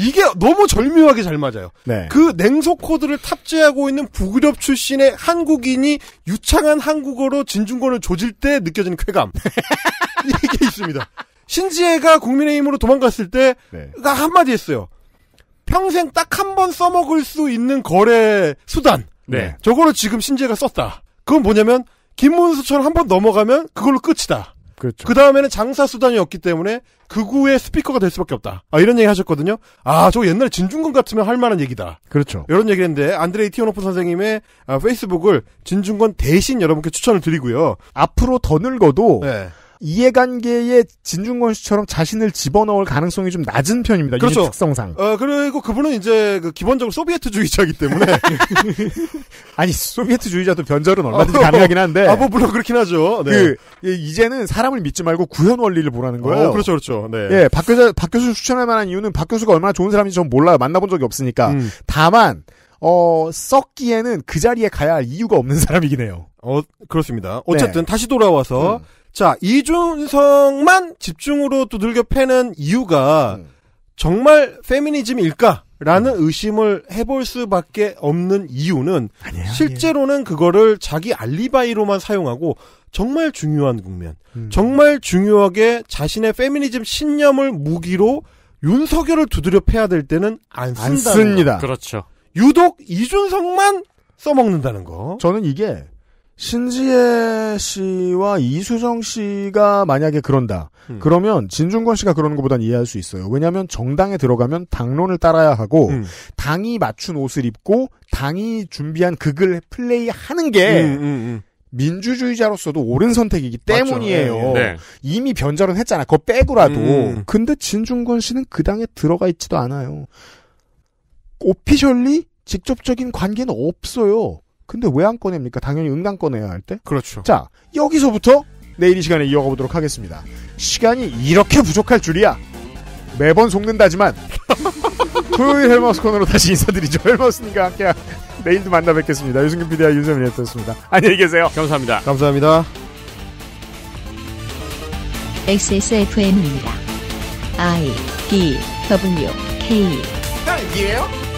이게 너무 절묘하게 잘 맞아요. 네. 그 냉소 코드를 탑재하고 있는 북유럽 출신의 한국인이 유창한 한국어로 진중권을 조질 때 느껴지는 쾌감. 이게 있습니다. 신지혜가 국민의힘으로 도망갔을 때 네. 한마디 했어요. 평생 딱 한 번 써먹을 수 있는 거래 수단. 네. 저거를 지금 신지혜가 썼다. 그건 뭐냐면 김문수처럼 한 번 넘어가면 그걸로 끝이다. 그렇죠. 그 다음에는 장사 수단이었기 때문에 극우의 스피커가 될 수밖에 없다. 아, 이런 얘기 하셨거든요. 아, 저거 옛날에 진중권 같으면 할 만한 얘기다. 그렇죠. 이런 얘기를 했는데, 안드레이 티오노프 선생님의 아, 페이스북을 진중권 대신 여러분께 추천을 드리고요. 앞으로 더 늙어도, 네. 이해관계에 진중권 씨처럼 자신을 집어넣을 가능성이 좀 낮은 편입니다. 그렇죠. 특성상. 어, 그리고 그분은 이제 그 기본적으로 소비에트주의자이기 때문에 아니 소비에트주의자도 변절은 얼마든지 어. 가능하긴 한데. 아, 뭐 물론 그렇긴 하죠. 네. 그 이제는 사람을 믿지 말고 구현 원리를 보라는 어, 거예요. 어, 그렇죠, 그렇죠. 네. 예, 박 교수 박 교수 추천할 만한 이유는 박 교수가 얼마나 좋은 사람인지 전 몰라요. 만나본 적이 없으니까. 음. 다만 어, 썩기에는 그 자리에 가야 할 이유가 없는 사람이긴 해요. 어, 그렇습니다. 어쨌든 네. 다시 돌아와서 음. 자, 이준성만 집중으로 두들겨 패는 이유가 음. 정말 페미니즘일까라는 음. 의심을 해볼 수밖에 없는 이유는 아니에요, 실제로는 아니에요. 예. 그거를 자기 알리바이로만 사용하고 정말 중요한 국면, 음. 정말 중요하게 자신의 페미니즘 신념을 무기로 윤석열을 두드려 패야 될 때는 안, 안 씁니다. 거. 그렇죠. 유독 이준성만 써먹는다는 거. 저는 이게 신지혜 씨와 이수정 씨가 만약에 그런다. 음. 그러면 진중권 씨가 그러는 것보단 이해할 수 있어요. 왜냐하면 정당에 들어가면 당론을 따라야 하고 음. 당이 맞춘 옷을 입고 당이 준비한 극을 플레이하는 게 음, 음, 음. 민주주의자로서도 옳은 선택이기 때문이에요. 예, 예. 네, 이미 변절은 했잖아. 그거 빼고라도. 음, 근데 진중권 씨는 그 당에 들어가 있지도 않아요. 오피셜리 직접적인 관계는 없어요. 근데 왜 안 꺼냅니까? 당연히 응당 꺼내야 할 때. 그렇죠. 자, 여기서부터 내일 이 시간에 이어가 보도록 하겠습니다. 시간이 이렇게 부족할 줄이야. 매번 속는다지만 토요일 헬마우스 코너로 다시 인사드리죠. 헬마우스님과 함께 내일도 만나 뵙겠습니다. 유승균 PD와 유재민이었습니다. 안녕히 계세요. 감사합니다. 감사합니다. XSFM입니다. I D W K. 딸기예요? 아,